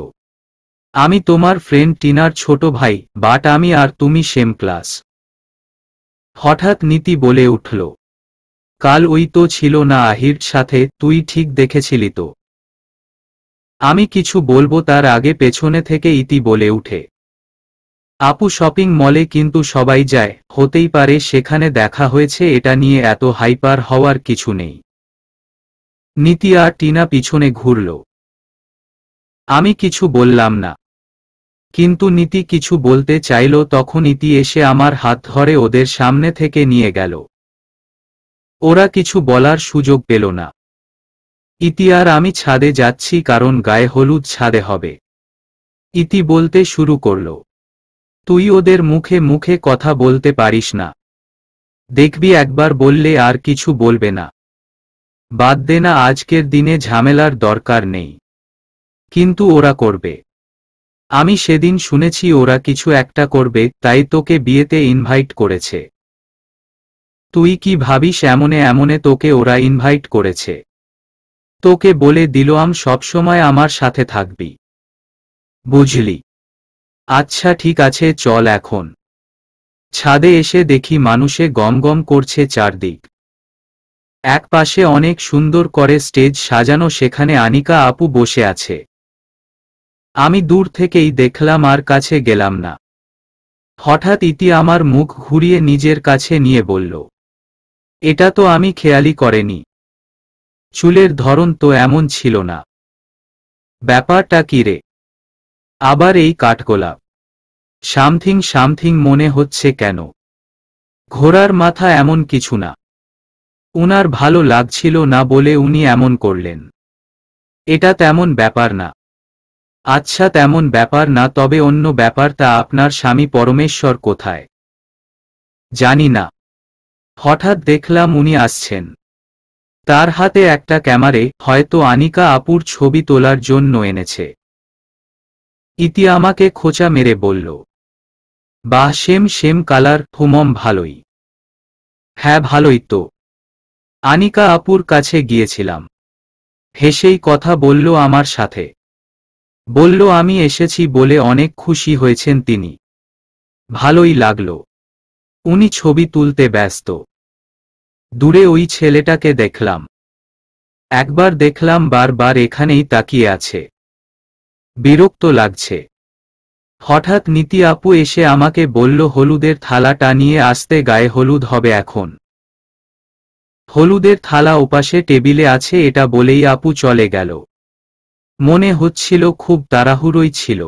আমি তোমার ফ্রেন্ড টিনার ছোট ভাই বাট আমি আর তুমি সেম ক্লাস হঠাৎ নীতি বলে উঠল কাল ওই তো ছিল না আহির সাথে তুই ঠিক দেখেছিলি তো আমি কিছু বলবো তার আগে পেছনে থেকে ইতি বলে উঠে আপু শপিং মলে কিন্তু সবাই যায় হতেই পারে সেখানে দেখা হয়েছে এটা নিয়ে এত হাইপার হওয়ার কিছু নেই নীতি আর টিনা পিছনে ঘুরল আমি কিছু বললাম না কিন্তু নীতি কিছু বলতে চাইল তখন ইতি এসে আমার হাত ধরে ওদের সামনে থেকে নিয়ে গেল ওরা কিছু বলার সুযোগ পেল না ইতি আর আমি ছাদে যাচ্ছি কারণ গায়ে হলুদ ছাদে হবে ইতি বলতে শুরু করল তুই ওদের মুখে মুখে কথা বলতে পারিস না দেখবি একবার বললে আর কিছু বলবে না বাদ দে না আজকের দিনে ঝামেলার দরকার নেই কিন্তু ওরা করবে আমি সেদিন শুনেছি ওরা কিছু একটা করবে তাই তোকে বিয়েতে ইনভাইট করেছে তুই কি ভাবিস এমনে এমনে তোকে ওরা ইনভাইট করেছে তোকে বলে আম সবসময় আমার সাথে থাকবি বুঝলি আচ্ছা ঠিক আছে চল এখন ছাদে এসে দেখি মানুষে গম গম করছে চারদিক একপাশে অনেক সুন্দর করে স্টেজ সাজানো সেখানে আনিকা আপু বসে আছে আমি দূর থেকেই দেখলাম আর কাছে গেলাম না হঠাৎ ইতি আমার মুখ ঘুরিয়ে নিজের কাছে নিয়ে বলল এটা তো আমি খেয়ালি করেনি চুলের ধরন তো এমন ছিল না ব্যাপারটা কি রে আবার এই কাঠগোলাপ সামথিং সামথিং মনে হচ্ছে কেন ঘোড়ার মাথা এমন কিছু না উনার ভালো লাগছিল না বলে উনি এমন করলেন এটা তেমন ব্যাপার না আচ্ছা তেমন ব্যাপার না তবে অন্য ব্যাপারটা আপনার স্বামী পরমেশ্বর কোথায় জানি না হঠাৎ দেখলাম উনি আসছেন তার হাতে একটা ক্যামারে হয়তো আনিকা আপুর ছবি তোলার জন্য এনেছে ইতি আমাকে খোঁচা মেরে বলল বা সেম সেম কালার হুমম ভালোই হ্যাঁ ভালোই তো আনিকা আপুর কাছে গিয়েছিলাম হেসেই কথা বলল আমার সাথে বলল আমি এসেছি বলে অনেক খুশি হয়েছেন তিনি ভালোই লাগল উনি ছবি তুলতে ব্যস্ত দূরে ওই ছেলেটাকে দেখলাম একবার দেখলাম বারবার এখানেই তাকিয়ে আছে বিরক্ত লাগছে হঠাৎ নীতি আপু এসে আমাকে বলল হলুদের থালা টানিয়ে আসতে গায়ে হলুদ হবে এখন হলুদের থালা ওপাশে টেবিলে আছে এটা বলেই আপু চলে গেল মনে হচ্ছিল খুব তাড়াহুড়োই ছিল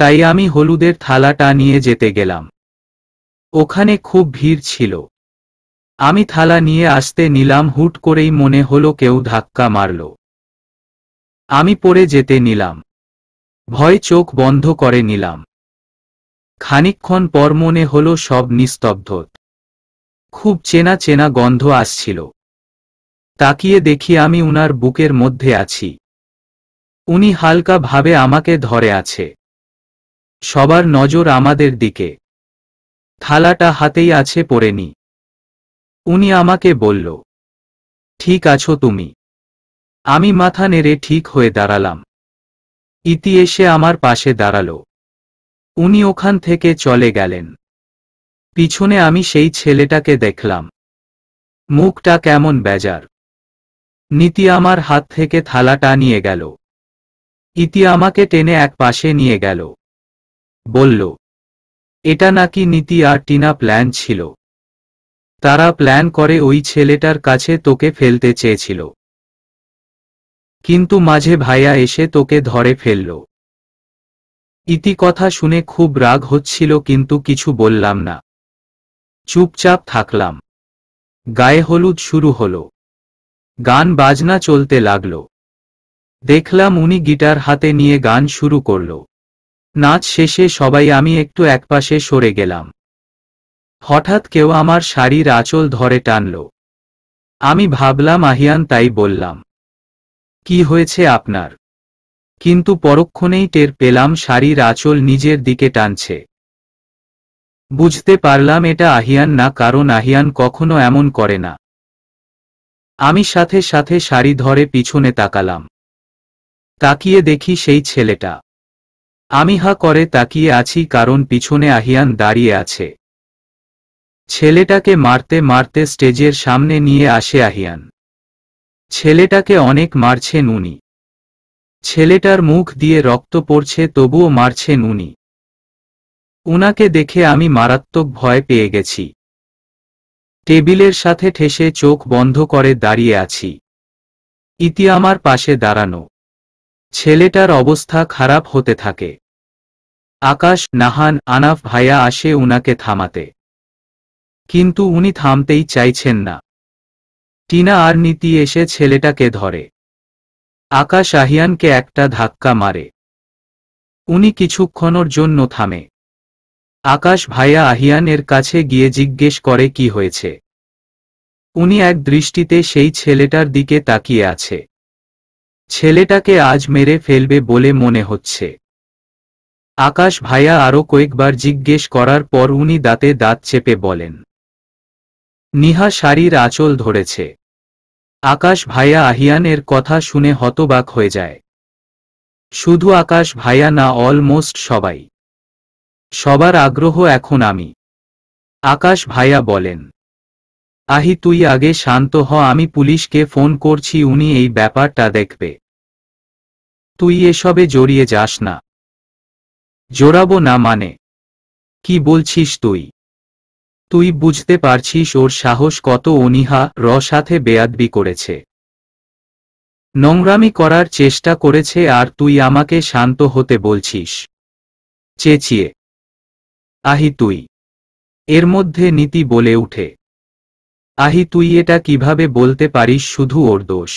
তাই আমি হলুদের থালাটা নিয়ে যেতে গেলাম ওখানে খুব ভিড় ছিল আমি থালা নিয়ে আসতে নিলাম হুট করেই মনে হলো কেউ ধাক্কা মারল আমি পড়ে যেতে নিলাম ভয় চোখ বন্ধ করে নিলাম খানিকক্ষণ পর মনে হলো সব নিস্তব্ধ খুব চেনা চেনা গন্ধ আসছিল তাকিয়ে দেখি আমি উনার বুকের মধ্যে আছি উনি হালকা ভাবে আমাকে ধরে আছে সবার নজর আমাদের দিকে থালাটা হাতেই আছে পড়ে নি উনি আমাকে বলল ঠিক আছো তুমি আমি মাথা নেড়ে ঠিক হয়ে দাঁড়ালাম ইতি এসে আমার পাশে দাঁড়ালো উনি ওখান থেকে চলে গেলেন পিছনে আমি সেই ছেলেটাকে দেখলাম মুখটা কেমন বেজার নীতি আমার হাত থেকে থালাটা নিয়ে গেল ইতি আমাকে টেনে এক পাশে নিয়ে গেল বলল এটা নাকি নীতি আর টিনা প্ল্যান ছিল তারা প্ল্যান করে ওই ছেলেটার কাছে তোকে ফেলতে চেয়েছিল কিন্তু মাঝে ভাইয়া এসে তোকে ধরে ফেলল ইতি কথা শুনে খুব রাগ হচ্ছিল কিন্তু কিছু বললাম না চুপচাপ থাকলাম গায়ে হলুদ শুরু হলো গান বাজনা চলতে লাগলো দেখলাম উনি গিটার হাতে নিয়ে গান শুরু করল নাচ শেষে সবাই আমি একটু একপাশে সরে গেলাম হঠাৎ কেউ আমার শাড়ির আঁচল ধরে টানল আমি ভাবলাম আহিয়ান তাই বললাম কি হয়েছে আপনার কিন্তু পরক্ষণেই টের পেলাম শাড়ির আঁচল নিজের দিকে টানছে বুঝতে পারলাম এটা আহিয়ান না কারণ আহিয়ান কখনো এমন করে না আমি সাথে সাথে শাড়ি ধরে পিছনে তাকালাম তাকিয়ে দেখি সেই ছেলেটা আমি হা করে তাকিয়ে আছি কারণ পিছনে আহিয়ান দাঁড়িয়ে আছে ছেলেটাকে মারতে মারতে স্টেজের সামনে নিয়ে আসে আহিয়ান ছেলেটাকে অনেক মারছে নুনি ছেলেটার মুখ দিয়ে রক্ত পড়ছে তবুও মারছে নুনি উনাকে দেখে আমি মারাত্মক ভয় পেয়ে গেছি টেবিলের সাথে ঠেসে চোখ বন্ধ করে দাঁড়িয়ে আছি ইতি আমার পাশে দাঁড়ানো ছেলেটার অবস্থা খারাপ হতে থাকে আকাশ নাহান আনাফ ভাইয়া আসে উনাকে থামাতে কিন্তু উনি থামতেই চাইছেন না টিনা আর নীতি এসে ছেলেটাকে ধরে আকাশ আহিয়ানকে একটা ধাক্কা মারে উনি কিছুক্ষণের জন্য থামে আকাশ ভাইয়া আহিয়ানের কাছে গিয়ে জিজ্ঞেস করে কি হয়েছে উনি এক দৃষ্টিতে সেই ছেলেটার দিকে তাকিয়ে আছে ছেলেটাকে আজ মেরে ফেলবে বলে মনে হচ্ছে আকাশ ভাইয়া আরও কয়েকবার জিজ্ঞেস করার পর উনি দাঁতে দাঁত চেপে বলেন নিহা শাড়ির আঁচল ধরেছে আকাশ ভাইয়া আহিয়ানের কথা শুনে হতবাক হয়ে যায় শুধু আকাশ ভাইয়া না অলমোস্ট সবাই সবার আগ্রহ এখন আমি আকাশ ভাইয়া বলেন আহি তুই আগে শান্ত হ আমি পুলিশকে ফোন করছি উনি এই ব্যাপারটা দেখবে তুই এসবে জড়িয়ে যাস না জোরাবো না মানে কি বলছিস তুই তুই বুঝতে পারছিস ওর সাহস কত অনিহা র সাথে বেয়াদবি করেছে নোংরামি করার চেষ্টা করেছে আর তুই আমাকে শান্ত হতে বলছিস চেঁচিয়ে আহি তুই এর মধ্যে নীতি বলে উঠে আহি তুই এটা কিভাবে বলতে পারিস শুধু ওর দোষ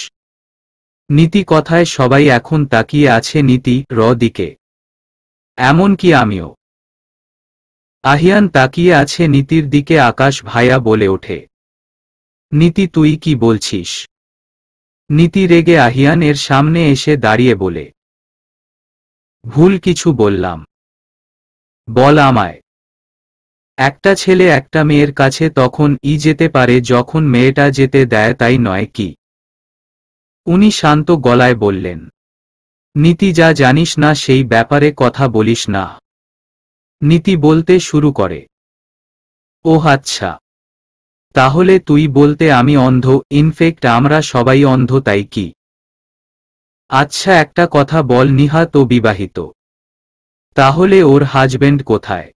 নীতি কথায় সবাই এখন তাকিয়ে আছে নীতি র দিকে এমনকি আমিও আহিয়ান তাকিয়ে আছে নীতির দিকে আকাশ ভাইয়া বলে ওঠে নীতি তুই কি বলছিস নীতি রেগে আহিয়ান এর সামনে এসে দাঁড়িয়ে বলে ভুল কিছু বললাম বল আমায় একটা ছেলে একটা মেয়ের কাছে তখন ই যেতে পারে যখন মেয়েটা যেতে দেয় তাই নয় কি উনি শান্ত গলায় বললেন নীতি যা জানিস না সেই ব্যাপারে কথা বলিস না নীতি বলতে শুরু করে ও আচ্ছা তাহলে তুই বলতে আমি অন্ধ ইনফেক্ট আমরা সবাই অন্ধ তাই কি আচ্ছা একটা কথা বল নিহা তো বিবাহিত তাহলে ওর হাজবেন্ড কোথায়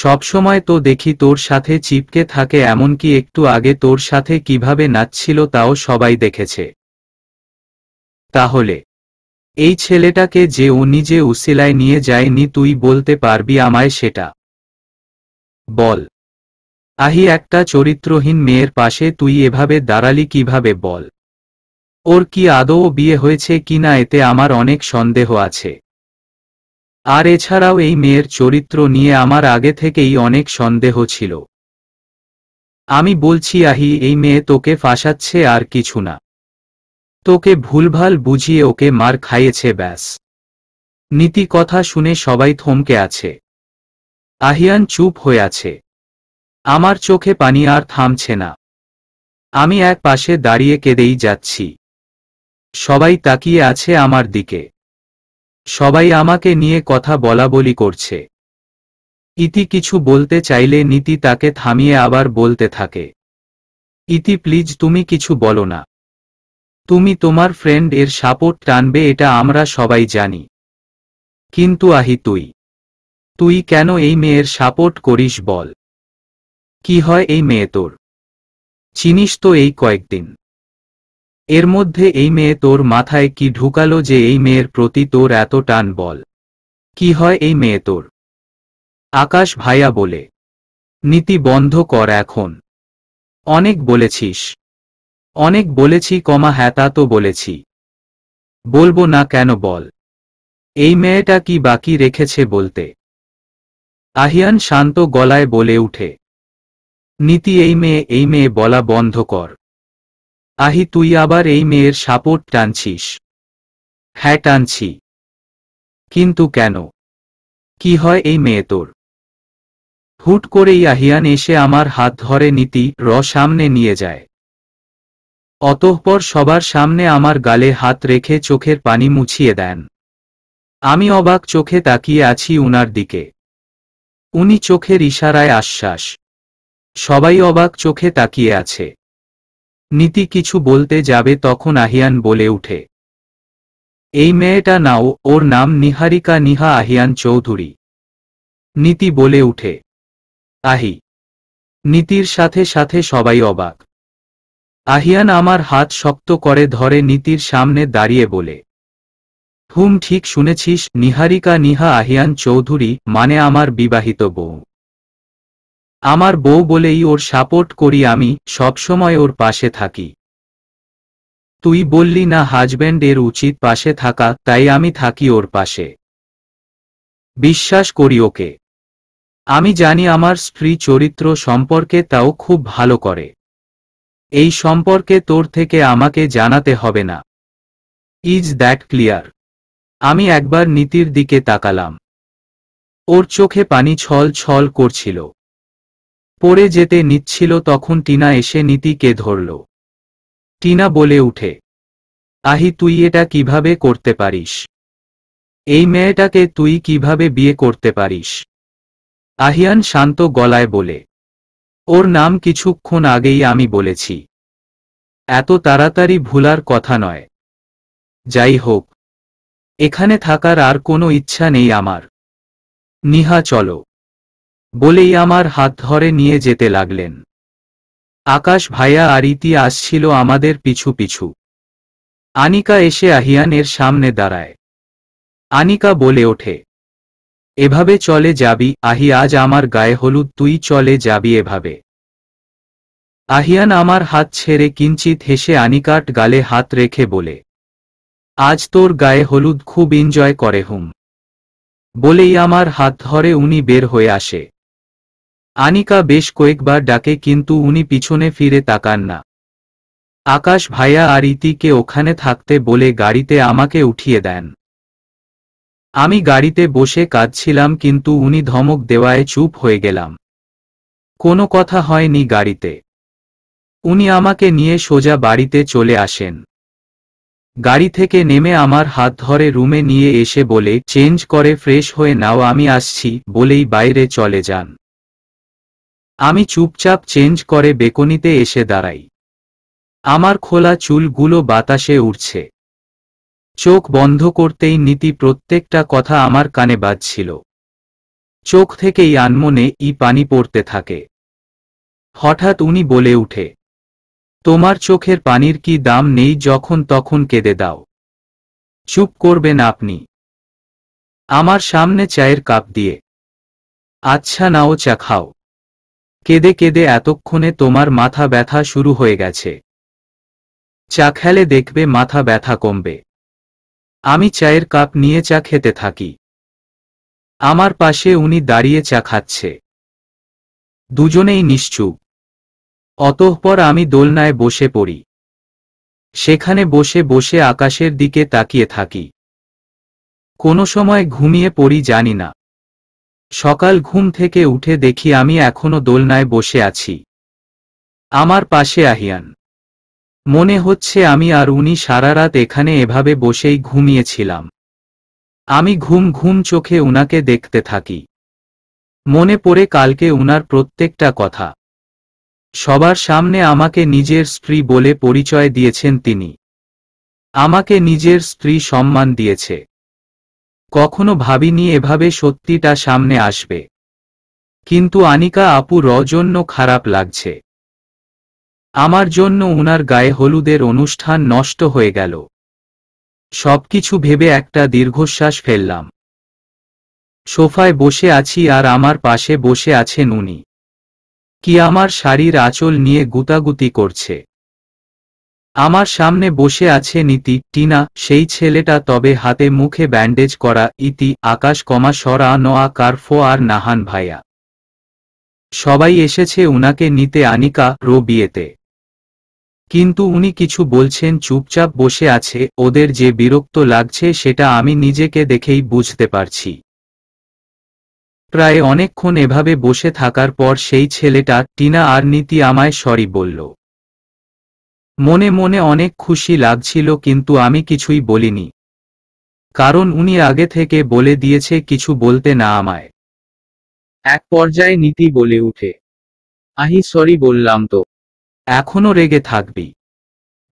সবসময় তো দেখি তোর সাথে চিপকে থাকে এমনকি একটু আগে তোর সাথে কিভাবে নাচছিল তাও সবাই দেখেছে তাহলে এই ছেলেটাকে যে ও নিজে উসিলায় নিয়ে যায়নি তুই বলতে পারবি আমায় সেটা বল আহি একটা চরিত্রহীন মেয়ের পাশে তুই এভাবে দাঁড়ালি কিভাবে বল ওর কি আদৌ বিয়ে হয়েছে কিনা এতে আমার অনেক সন্দেহ আছে আর এছাড়াও এই মেয়ের চরিত্র নিয়ে আমার আগে থেকেই অনেক সন্দেহ ছিল আমি বলছি আহি এই মেয়ে তোকে ফাঁসাচ্ছে আর কিছু না তোকে ভুলভাল বুঝিয়ে ওকে মার খাইয়েছে ব্যাস নীতি কথা শুনে সবাই থমকে আছে আহিয়ান চুপ হয়ে আছে আমার চোখে পানি আর থামছে না আমি এক পাশে দাঁড়িয়ে কেঁদেই যাচ্ছি সবাই তাকিয়ে আছে আমার দিকে সবাই আমাকে নিয়ে কথা বলা বলি করছে ইতি কিছু বলতে চাইলে নীতি তাকে থামিয়ে আবার বলতে থাকে ইতি প্লিজ তুমি কিছু বলো না তুমি তোমার ফ্রেন্ড এর সাপোর্ট টানবে এটা আমরা সবাই জানি কিন্তু আহি তুই তুই কেন এই মেয়ের সাপোর্ট করিস বল কি হয় এই মেয়ে তোর চিনিস তো এই কয়েকদিন এর মধ্যে এই মেয়ে তোর মাথায় কি ঢুকালো যে এই মেয়ের প্রতি তোর এত টান বল কি হয় এই মেয়ে তোর আকাশ ভাইয়া বলে নীতি বন্ধ কর এখন অনেক বলেছিস অনেক বলেছি কমা হ্যাঁ তা তো বলেছি বলবো না কেন বল এই মেয়েটা কি বাকি রেখেছে বলতে আহিয়ান শান্ত গলায় বলে উঠে নীতি এই মেয়ে এই মেয়ে বলা বন্ধ কর আহি তুই আবার এই মেয়ের সাপোর্ট টানছিস হ্যাঁ টানছি কিন্তু কেন কি হয় এই মেয়ে তোর হুট করেই আহিয়ান এসে আমার হাত ধরে নীতি র সামনে নিয়ে যায় অতঃপর সবার সামনে আমার গালে হাত রেখে চোখের পানি মুছিয়ে দেন আমি অবাক চোখে তাকিয়ে আছি উনার দিকে উনি চোখের ইশারায় আশ্বাস সবাই অবাক চোখে তাকিয়ে আছে নীতি কিছু বলতে যাবে তখন আহিয়ান বলে উঠে এই মেয়েটা নাও ওর নাম নিহারিকা নিহা আহিয়ান চৌধুরী নীতি বলে উঠে আহি নীতির সাথে সাথে সবাই অবাক আহিয়ান আমার হাত শক্ত করে ধরে নীতির সামনে দাঁড়িয়ে বলে হুম ঠিক শুনেছিস নিহারিকা নিহা আহিয়ান চৌধুরী মানে আমার বিবাহিত বউ আমার বউ বলেই ওর সাপোর্ট করি আমি সবসময় ওর পাশে থাকি তুই বললি না হাজব্যান্ড এর উচিত পাশে থাকা তাই আমি থাকি ওর পাশে বিশ্বাস করি ওকে আমি জানি আমার স্ত্রী চরিত্র সম্পর্কে তাও খুব ভালো করে এই সম্পর্কে তোর থেকে আমাকে জানাতে হবে না ইজ দ্যাট ক্লিয়ার আমি একবার নীতির দিকে তাকালাম ওর চোখে পানি ছল ছল করছিল পড়ে যেতে নিচ্ছিল তখন টিনা এসে নীতিকে ধরল টিনা বলে উঠে আহি তুই এটা কিভাবে করতে পারিস এই মেয়েটাকে তুই কিভাবে বিয়ে করতে পারিস আহিয়ান শান্ত গলায় বলে ওর নাম কিছুক্ষণ আগেই আমি বলেছি এত তাড়াতাড়ি ভুলার কথা নয় যাই হোক এখানে থাকার আর কোনো ইচ্ছা নেই আমার নিহা চলো বলেই আমার হাত ধরে নিয়ে যেতে লাগলেন আকাশ ভাইয়া আর ইতি আসছিল আমাদের পিছু পিছু আনিকা এসে আহিয়ানের সামনে দাঁড়ায় আনিকা বলে ওঠে এভাবে চলে যাবি আহি আজ আমার গায়ে হলুদ তুই চলে যাবি এভাবে আহিয়ান আমার হাত ছেড়ে কিঞ্চিত হেসে আনিকাট গালে হাত রেখে বলে আজ তোর গায়ে হলুদ খুব এনজয় করে হুম বলেই আমার হাত ধরে উনি বের হয়ে আসে আনিকা বেশ কয়েকবার ডাকে কিন্তু উনি পিছনে ফিরে তাকান না আকাশ ভাইয়া আর ইতিকে ওখানে থাকতে বলে গাড়িতে আমাকে উঠিয়ে দেন আমি গাড়িতে বসে কাঁদছিলাম কিন্তু উনি ধমক দেওয়ায় চুপ হয়ে গেলাম কোনো কথা হয়নি গাড়িতে উনি আমাকে নিয়ে সোজা বাড়িতে চলে আসেন গাড়ি থেকে নেমে আমার হাত ধরে রুমে নিয়ে এসে বলে চেঞ্জ করে ফ্রেশ হয়ে নাও আমি আসছি বলেই বাইরে চলে যান আমি চুপচাপ চেঞ্জ করে বেকনিতে এসে দাঁড়াই আমার খোলা চুলগুলো বাতাসে উঠছে চোখ বন্ধ করতেই নীতি প্রত্যেকটা কথা আমার কানে বাজছিল চোখ থেকেই আনমনে ই পানি পড়তে থাকে হঠাৎ উনি বলে উঠে তোমার চোখের পানির কি দাম নেই যখন তখন কেঁদে দাও চুপ করবেন আপনি আমার সামনে চায়ের কাপ দিয়ে আচ্ছা নাও চা খাও কেদে কেঁদে এতক্ষণে তোমার মাথা ব্যথা শুরু হয়ে গেছে চা খেলে দেখবে মাথা ব্যথা কমবে আমি চায়ের কাপ নিয়ে চা খেতে থাকি আমার পাশে উনি দাঁড়িয়ে চা খাচ্ছে দুজনেই নিশ্চুপ অতঃপর আমি দোলনায় বসে পড়ি সেখানে বসে বসে আকাশের দিকে তাকিয়ে থাকি কোনো সময় ঘুমিয়ে পড়ি জানি না সকাল ঘুম থেকে উঠে দেখি আমি এখনো দোলনায় বসে আছি আমার পাশে আহিয়ান মনে হচ্ছে আমি আর উনি সারা রাত এখানে এভাবে বসেই ঘুমিয়েছিলাম আমি ঘুম ঘুম চোখে উনাকে দেখতে থাকি মনে পড়ে কালকে উনার প্রত্যেকটা কথা সবার সামনে আমাকে নিজের স্ত্রী বলে পরিচয় দিয়েছেন তিনি আমাকে নিজের স্ত্রী সম্মান দিয়েছে কখনো ভাবিনি এভাবে সত্যিটা সামনে আসবে কিন্তু আনিকা আপু র জন্য খারাপ লাগছে আমার জন্য উনার গায়ে হলুদের অনুষ্ঠান নষ্ট হয়ে গেল সবকিছু ভেবে একটা দীর্ঘশ্বাস ফেললাম সোফায় বসে আছি আর আমার পাশে বসে আছেন উনি কি আমার শাড়ির আঁচল নিয়ে গুতাগুতি করছে আমার সামনে বসে আছে নীতি টিনা সেই ছেলেটা তবে হাতে মুখে ব্যান্ডেজ করা ইতি আকাশ কমা সরা নোয়া কার্ফো আর নাহান ভাইয়া সবাই এসেছে উনাকে নিতে আনিকা রো বিয়েতে কিন্তু উনি কিছু বলছেন চুপচাপ বসে আছে ওদের যে বিরক্ত লাগছে সেটা আমি নিজেকে দেখেই বুঝতে পারছি প্রায় অনেকক্ষণ এভাবে বসে থাকার পর সেই ছেলেটা টিনা আর নীতি আমায় সরি বলল মনে মনে অনেক খুশি লাগছিল কিন্তু আমি কিছুই বলিনি কারণ উনি আগে থেকে বলে দিয়েছে কিছু বলতে না আমায় এক পর্যায়ে নীতি বলে উঠে আহি সরি বললাম তো এখনো রেগে থাকবি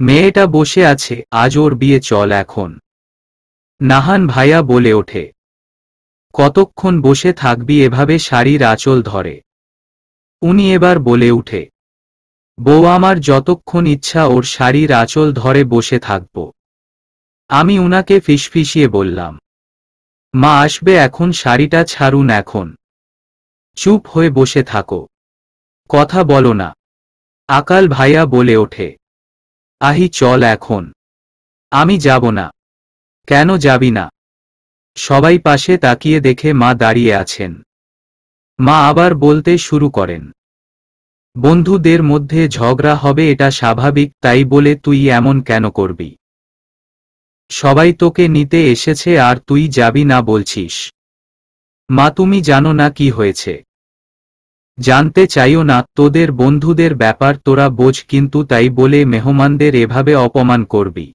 মেয়েটা বসে আছে আজ ওর বিয়ে চল এখন নাহান ভাইয়া বলে ওঠে কতক্ষণ বসে থাকবি এভাবে শাড়ির আঁচল ধরে উনি এবার বলে উঠে বউ আমার যতক্ষণ ইচ্ছা ওর শাড়ির আঁচল ধরে বসে থাকব আমি উনাকে ফিসফিসিয়ে বললাম মা আসবে এখন শাড়িটা ছাড়ুন এখন চুপ হয়ে বসে থাকো কথা বলো না আকাল ভাইয়া বলে ওঠে আহি চল এখন আমি যাব না কেন যাবি না সবাই পাশে তাকিয়ে দেখে মা দাঁড়িয়ে আছেন মা আবার বলতে শুরু করেন বন্ধুদের মধ্যে ঝগড়া হবে এটা স্বাভাবিক তাই বলে তুই এমন কেন করবি সবাই তোকে নিতে এসেছে আর তুই যাবি না বলছিস মা তুমি জানো না কি হয়েছে জানতে চাইও না তোদের বন্ধুদের ব্যাপার তোরা বোঝ কিন্তু তাই বলে মেহমানদের এভাবে অপমান করবি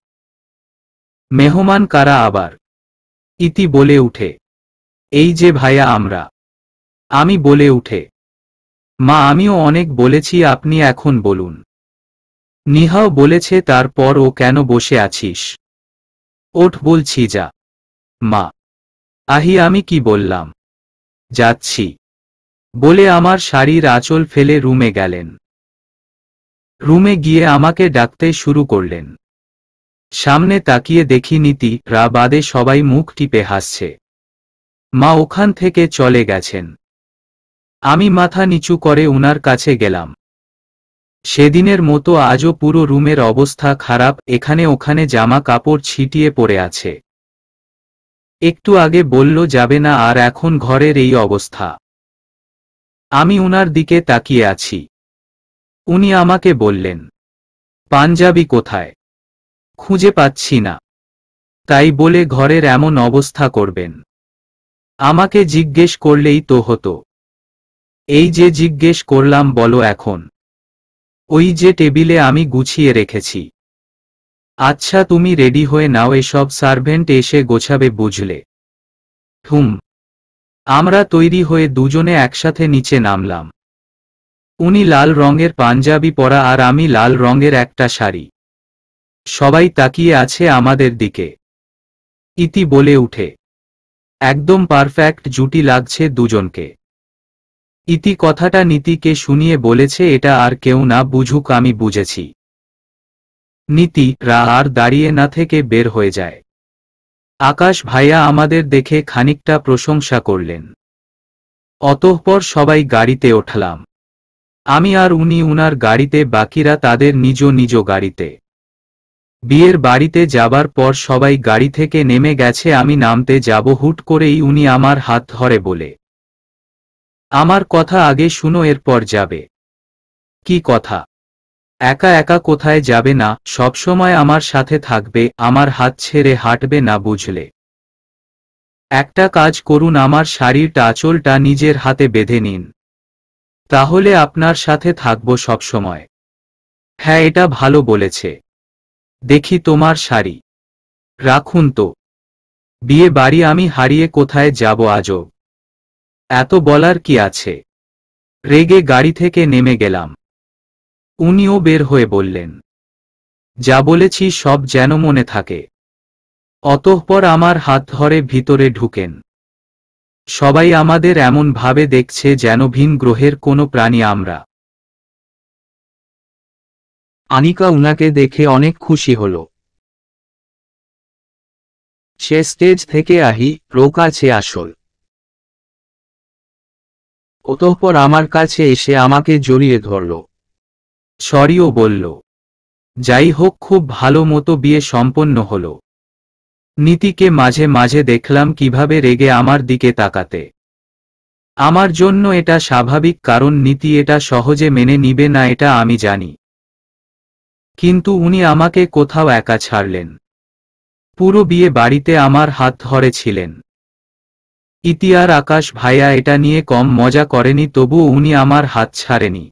মেহমান কারা আবার ইতি বলে উঠে এই যে ভাইয়া আমরা আমি বলে উঠে মা আমিও অনেক বলেছি আপনি এখন বলুন নিহাও বলেছে তারপর ও কেন বসে আছিস ওঠ বলছি যা মা আহি আমি কি বললাম যাচ্ছি বলে আমার শাড়ির আঁচল ফেলে রুমে গেলেন রুমে গিয়ে আমাকে ডাকতে শুরু করলেন সামনে তাকিয়ে দেখি নীতি রা বাদে সবাই মুখ টিপে হাসছে মা ওখান থেকে চলে গেছেন আমি মাথা নিচু করে উনার কাছে গেলাম সেদিনের মতো আজও পুরো রুমের অবস্থা খারাপ এখানে ওখানে জামা কাপড় ছিটিয়ে পড়ে আছে একটু আগে বলল যাবে না আর এখন ঘরের এই অবস্থা আমি উনার দিকে তাকিয়ে আছি উনি আমাকে বললেন পাঞ্জাবি কোথায় খুঁজে পাচ্ছি না তাই বলে ঘরের এমন অবস্থা করবেন আমাকে জিজ্ঞেস করলেই তো হতো এই যে জিজ্ঞেস করলাম বলো এখন ওই যে টেবিলে আমি গুছিয়ে রেখেছি আচ্ছা তুমি রেডি হয়ে নাও এসব সার্ভেন্ট এসে গোছাবে বুঝলে হুম আমরা তৈরি হয়ে দুজনে একসাথে নিচে নামলাম উনি লাল রঙের পাঞ্জাবি পরা আর আমি লাল রঙের একটা শাড়ি সবাই তাকিয়ে আছে আমাদের দিকে ইতি বলে উঠে একদম পারফেক্ট জুটি লাগছে দুজনকে ইতি কথাটা নীতিকে শুনিয়ে বলেছে এটা আর কেউ না বুঝুক আমি বুঝেছি নীতি রা আর দাঁড়িয়ে না থেকে বের হয়ে যায় আকাশ ভাইয়া আমাদের দেখে খানিকটা প্রশংসা করলেন অতঃপর সবাই গাড়িতে ওঠালাম আমি আর উনি উনার গাড়িতে বাকিরা তাদের নিজ নিজ গাড়িতে বিয়ের বাড়িতে যাবার পর সবাই গাড়ি থেকে নেমে গেছে আমি নামতে যাব হুট করেই উনি আমার হাত ধরে বলে আমার কথা আগে শুনো এরপর যাবে কি কথা একা একা কোথায় যাবে না সবসময় আমার সাথে থাকবে আমার হাত ছেড়ে হাঁটবে না বুঝলে একটা কাজ করুন আমার শাড়িটা আঁচলটা নিজের হাতে বেঁধে নিন তাহলে আপনার সাথে থাকবো সবসময় হ্যাঁ এটা ভালো বলেছে দেখি তোমার শাড়ি রাখুন তো বিয়ে বাড়ি আমি হারিয়ে কোথায় যাব আজব এত বলার কি আছে রেগে গাড়ি থেকে নেমে গেলাম উনিও বের হয়ে বললেন যা বলেছি সব যেন মনে থাকে অতঃপর আমার হাত ধরে ভিতরে ঢুকেন সবাই আমাদের এমন ভাবে দেখছে যেন ভিন গ্রহের কোনো প্রাণী আমরা আনিকা উনাকে দেখে অনেক খুশি হল সে স্টেজ থেকে আহি রোকাছে আছে আসল অতঃপর আমার কাছে এসে আমাকে জড়িয়ে ধরল সরিও বলল যাই হোক খুব ভালো মতো বিয়ে সম্পন্ন হল নীতিকে মাঝে মাঝে দেখলাম কিভাবে রেগে আমার দিকে তাকাতে আমার জন্য এটা স্বাভাবিক কারণ নীতি এটা সহজে মেনে নিবে না এটা আমি জানি কিন্তু উনি আমাকে কোথাও একা ছাড়লেন পুরো বিয়ে বাড়িতে আমার হাত ধরেছিলেন ইতিয়ার আকাশ ভাইয়া এটা নিয়ে কম মজা করেনি তবু উনি আমার হাত ছাড়েনি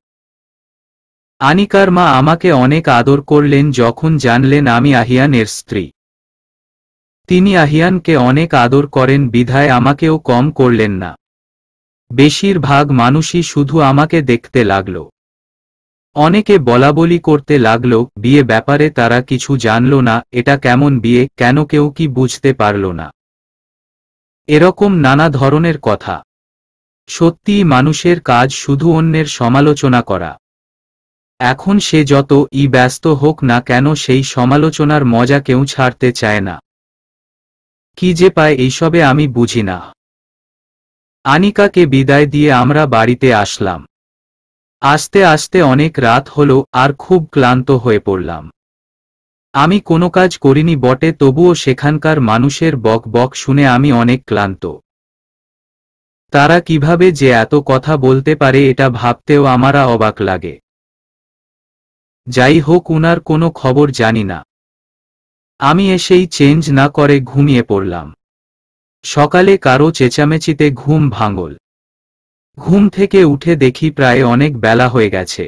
আনিকার মা আমাকে অনেক আদর করলেন যখন জানলেন আমি আহিয়ানের স্ত্রী তিনি আহিয়ানকে অনেক আদর করেন বিধায় আমাকেও কম করলেন না বেশিরভাগ মানুষই শুধু আমাকে দেখতে লাগল অনেকে বলি করতে লাগল বিয়ে ব্যাপারে তারা কিছু জানল না এটা কেমন বিয়ে কেন কেউ কি বুঝতে পারল না এরকম নানা ধরনের কথা সত্যিই মানুষের কাজ শুধু অন্যের সমালোচনা করা এখন সে যত ই ব্যস্ত হোক না কেন সেই সমালোচনার মজা কেউ ছাড়তে চায় না কি যে পায় এইসবে আমি বুঝি না আনিকাকে বিদায় দিয়ে আমরা বাড়িতে আসলাম আস্তে আস্তে অনেক রাত হল আর খুব ক্লান্ত হয়ে পড়লাম আমি কোনো কাজ করিনি বটে তবুও সেখানকার মানুষের বক বক শুনে আমি অনেক ক্লান্ত তারা কিভাবে যে এত কথা বলতে পারে এটা ভাবতেও আমারা অবাক লাগে যাই হোক উনার কোনো খবর জানি না আমি এসেই চেঞ্জ না করে ঘুমিয়ে পড়লাম সকালে কারো চেঁচামেচিতে ঘুম ভাঙল ঘুম থেকে উঠে দেখি প্রায় অনেক বেলা হয়ে গেছে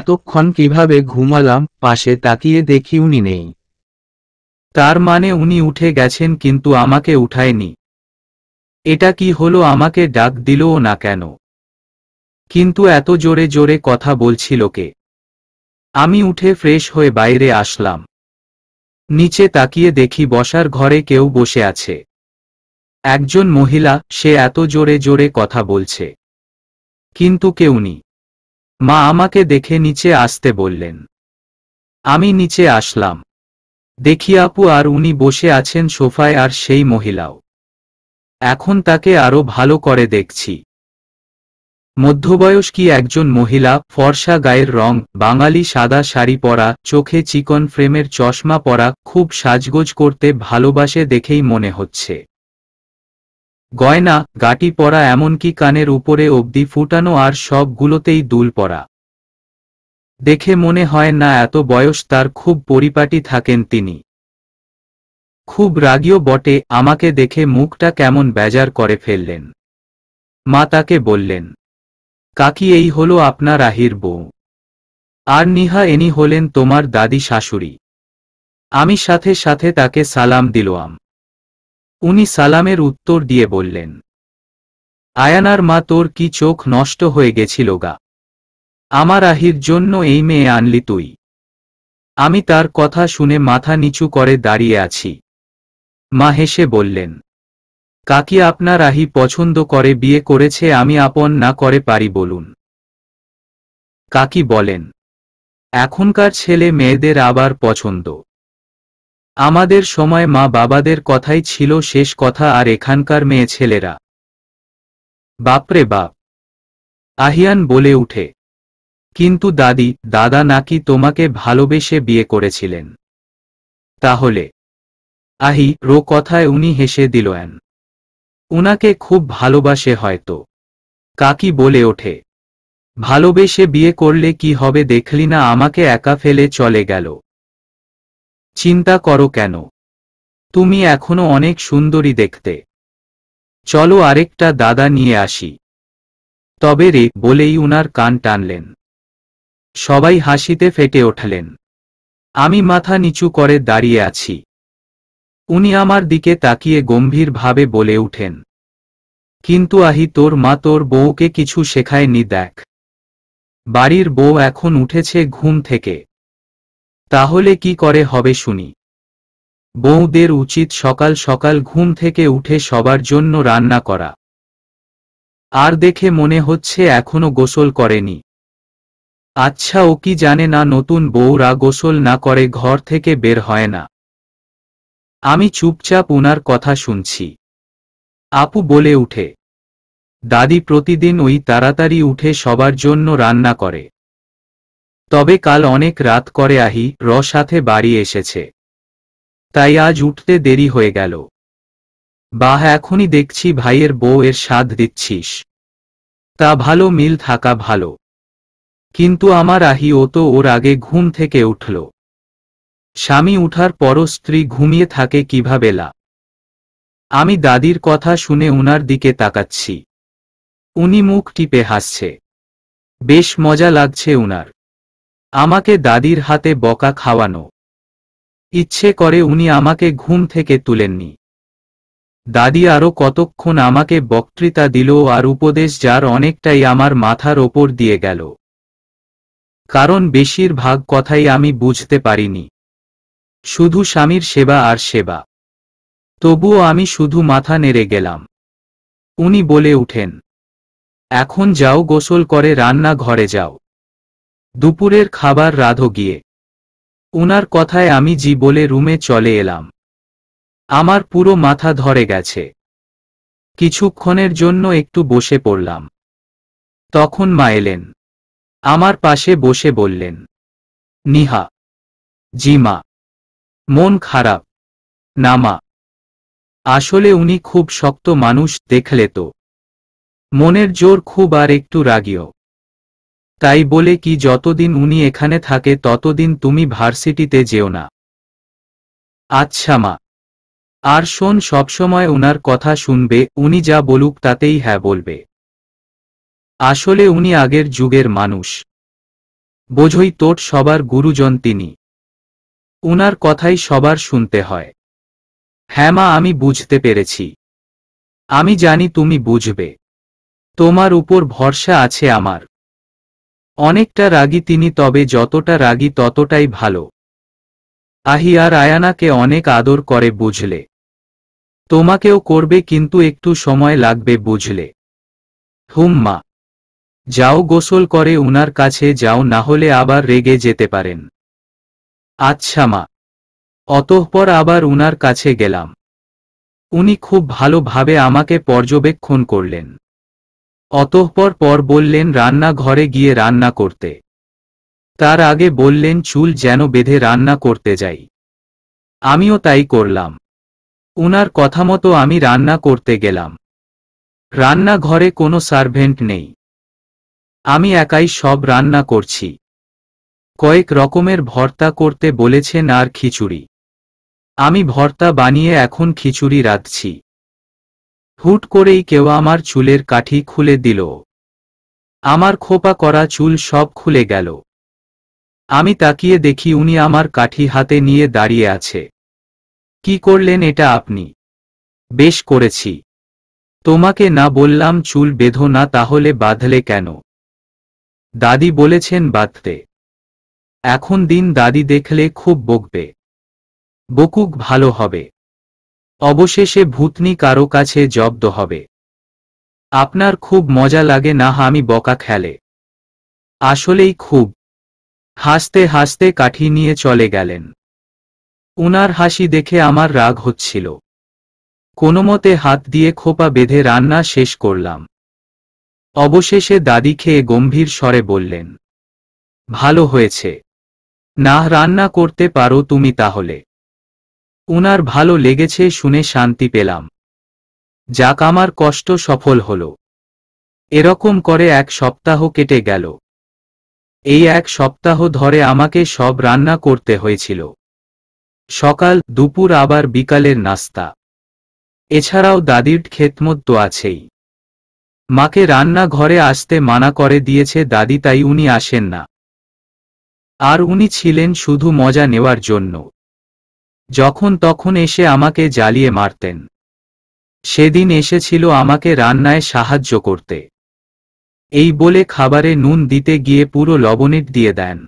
এতক্ষণ কিভাবে ঘুমালাম পাশে তাকিয়ে দেখি উনি নেই তার মানে উনি উঠে গেছেন কিন্তু আমাকে উঠায়নি এটা কি হলো আমাকে ডাক দিলও না কেন কিন্তু এত জোরে জোরে কথা বলছিল কে আমি উঠে ফ্রেশ হয়ে বাইরে আসলাম নিচে তাকিয়ে দেখি বসার ঘরে কেউ বসে আছে একজন মহিলা সে এত জোরে জোরে কথা বলছে কিন্তু কেউ নি মা আমাকে দেখে নিচে আসতে বললেন আমি নিচে আসলাম দেখি আপু আর উনি বসে আছেন সোফায় আর সেই মহিলাও এখন তাকে আরো ভালো করে দেখছি মধ্যবয়স্কী একজন মহিলা ফর্সা গায়ের রং বাঙালি সাদা শাড়ি পরা চোখে চিকন ফ্রেমের চশমা পরা খুব সাজগোজ করতে ভালোবাসে দেখেই মনে হচ্ছে গয়না গাটি পরা এমনকি কানের উপরে অবধি ফুটানো আর সবগুলোতেই দুল পরা দেখে মনে হয় না এত বয়স তার খুব পরিপাটি থাকেন তিনি খুব রাগীয় বটে আমাকে দেখে মুখটা কেমন বেজার করে ফেললেন মা তাকে বললেন কাকি এই হলো আপনার আহির বউ আর নিহা এনি হলেন তোমার দাদি শাশুড়ি আমি সাথে সাথে তাকে সালাম দিলাম উনি সালামের উত্তর দিয়ে বললেন আয়ানার মা তোর কি চোখ নষ্ট হয়ে গেছিল গা আমার আহির জন্য এই মেয়ে আনলি তুই আমি তার কথা শুনে মাথা নিচু করে দাঁড়িয়ে আছি মা হেসে বললেন কাকি আপনার আহি পছন্দ করে বিয়ে করেছে আমি আপন না করে পারি বলুন কাকি বলেন এখনকার ছেলে মেয়েদের আবার পছন্দ আমাদের সময় মা বাবাদের কথাই ছিল শেষ কথা আর এখানকার মেয়ে ছেলেরা বাপরে বাপ আহিয়ান বলে উঠে কিন্তু দাদি দাদা নাকি তোমাকে ভালোবেসে বিয়ে করেছিলেন তাহলে আহি রো কথায় উনি হেসে এন উনাকে খুব ভালোবাসে হয়তো কাকি বলে ওঠে ভালোবেসে বিয়ে করলে কি হবে দেখলি না আমাকে একা ফেলে চলে গেল চিন্তা করো কেন তুমি এখনো অনেক সুন্দরী দেখতে চলো আরেকটা দাদা নিয়ে আসি তবে রে বলেই উনার কান টানলেন সবাই হাসিতে ফেটে ওঠলেন আমি মাথা নিচু করে দাঁড়িয়ে আছি উনি আমার দিকে তাকিয়ে গম্ভীরভাবে বলে উঠেন কিন্তু আহি তোর মা তোর বউকে কিছু শেখায়নি দেখ বাড়ির বউ এখন উঠেছে ঘুম থেকে তাহলে কি করে হবে শুনি বৌদের উচিত সকাল সকাল ঘুম থেকে উঠে সবার জন্য রান্না করা আর দেখে মনে হচ্ছে এখনো গোসল করেনি আচ্ছা ও কি জানে না নতুন বৌরা গোসল না করে ঘর থেকে বের হয় না আমি চুপচাপ উনার কথা শুনছি আপু বলে উঠে দাদি প্রতিদিন ওই তাড়াতাড়ি উঠে সবার জন্য রান্না করে তবে কাল অনেক রাত করে আহি র সাথে বাড়ি এসেছে তাই আজ উঠতে দেরি হয়ে গেল বাহ এখনই দেখছি ভাইয়ের বউ এর স্বাদ দিচ্ছিস তা ভালো মিল থাকা ভালো কিন্তু আমার আহি ও তো ওর আগে ঘুম থেকে উঠল স্বামী উঠার পরও স্ত্রী ঘুমিয়ে থাকে কিভাবে লা আমি দাদির কথা শুনে উনার দিকে তাকাচ্ছি উনি মুখ টিপে হাসছে বেশ মজা লাগছে উনার আমাকে দাদির হাতে বকা খাওয়ানো ইচ্ছে করে উনি আমাকে ঘুম থেকে তুলেননি দাদি আরও কতক্ষণ আমাকে বক্তৃতা দিল আর উপদেশ যার অনেকটাই আমার মাথার ওপর দিয়ে গেল কারণ বেশিরভাগ কথাই আমি বুঝতে পারিনি শুধু স্বামীর সেবা আর সেবা তবুও আমি শুধু মাথা নেড়ে গেলাম উনি বলে উঠেন এখন যাও গোসল করে রান্না ঘরে যাও দুপুরের খাবার রাধো গিয়ে ওনার কথায় আমি জি বলে রুমে চলে এলাম আমার পুরো মাথা ধরে গেছে কিছুক্ষণের জন্য একটু বসে পড়লাম তখন মা এলেন আমার পাশে বসে বললেন নিহা জি মা মন খারাপ না মা আসলে উনি খুব শক্ত মানুষ দেখলে তো মনের জোর খুব আর একটু রাগিও তাই বলে কি যতদিন উনি এখানে থাকে ততদিন তুমি ভার্সিটিতে যেও না আচ্ছা মা আর শোন সবসময় উনার কথা শুনবে উনি যা বলুক তাতেই হ্যাঁ বলবে আসলে উনি আগের যুগের মানুষ বোঝই তোট সবার গুরুজন তিনি উনার কথাই সবার শুনতে হয় হ্যাঁ মা আমি বুঝতে পেরেছি আমি জানি তুমি বুঝবে তোমার উপর ভরসা আছে আমার অনেকটা রাগী তিনি তবে যতটা রাগী ততটাই ভালো আহিয়ার আয়ানাকে অনেক আদর করে বুঝলে তোমাকেও করবে কিন্তু একটু সময় লাগবে বুঝলে হুম্মা যাও গোসল করে উনার কাছে যাও না হলে আবার রেগে যেতে পারেন আচ্ছা মা অতঃপর আবার উনার কাছে গেলাম উনি খুব ভালোভাবে আমাকে পর্যবেক্ষণ করলেন অতঃপর পর বললেন রান্না ঘরে গিয়ে রান্না করতে তার আগে বললেন চুল যেন বেঁধে রান্না করতে যাই আমিও তাই করলাম উনার কথা মতো আমি রান্না করতে গেলাম রান্নাঘরে কোনো সার্ভেন্ট নেই আমি একাই সব রান্না করছি কয়েক রকমের ভর্তা করতে বলেছেন আর খিচুড়ি আমি ভর্তা বানিয়ে এখন খিচুড়ি রাঁধছি হুট করেই কেউ আমার চুলের কাঠি খুলে দিল আমার খোপা করা চুল সব খুলে গেল আমি তাকিয়ে দেখি উনি আমার কাঠি হাতে নিয়ে দাঁড়িয়ে আছে কি করলেন এটা আপনি বেশ করেছি তোমাকে না বললাম চুল বেঁধো না তাহলে বাঁধলে কেন দাদি বলেছেন বাঁধতে এখন দিন দাদি দেখলে খুব বকবে বকুক ভালো হবে অবশেষে ভূতনি কারো কাছে জব্দ হবে আপনার খুব মজা লাগে না আমি বকা খেলে আসলেই খুব হাসতে হাসতে কাঠি নিয়ে চলে গেলেন উনার হাসি দেখে আমার রাগ হচ্ছিল কোনোমতে হাত দিয়ে খোপা বেঁধে রান্না শেষ করলাম অবশেষে দাদি খেয়ে গম্ভীর স্বরে বললেন ভালো হয়েছে না রান্না করতে পারো তুমি তাহলে উনার ভালো লেগেছে শুনে শান্তি পেলাম যাক আমার কষ্ট সফল হল এরকম করে এক সপ্তাহ কেটে গেল এই এক সপ্তাহ ধরে আমাকে সব রান্না করতে হয়েছিল সকাল দুপুর আবার বিকালের নাস্তা এছাড়াও দাদির খেতমত তো আছেই মাকে রান্না ঘরে আসতে মানা করে দিয়েছে দাদি তাই উনি আসেন না আর উনি ছিলেন শুধু মজা নেওয়ার জন্য যখন তখন এসে আমাকে জ্বালিয়ে মারতেন সেদিন এসেছিল আমাকে রান্নায় সাহায্য করতে এই বলে খাবারে নুন দিতে গিয়ে পুরো লবণের দিয়ে দেন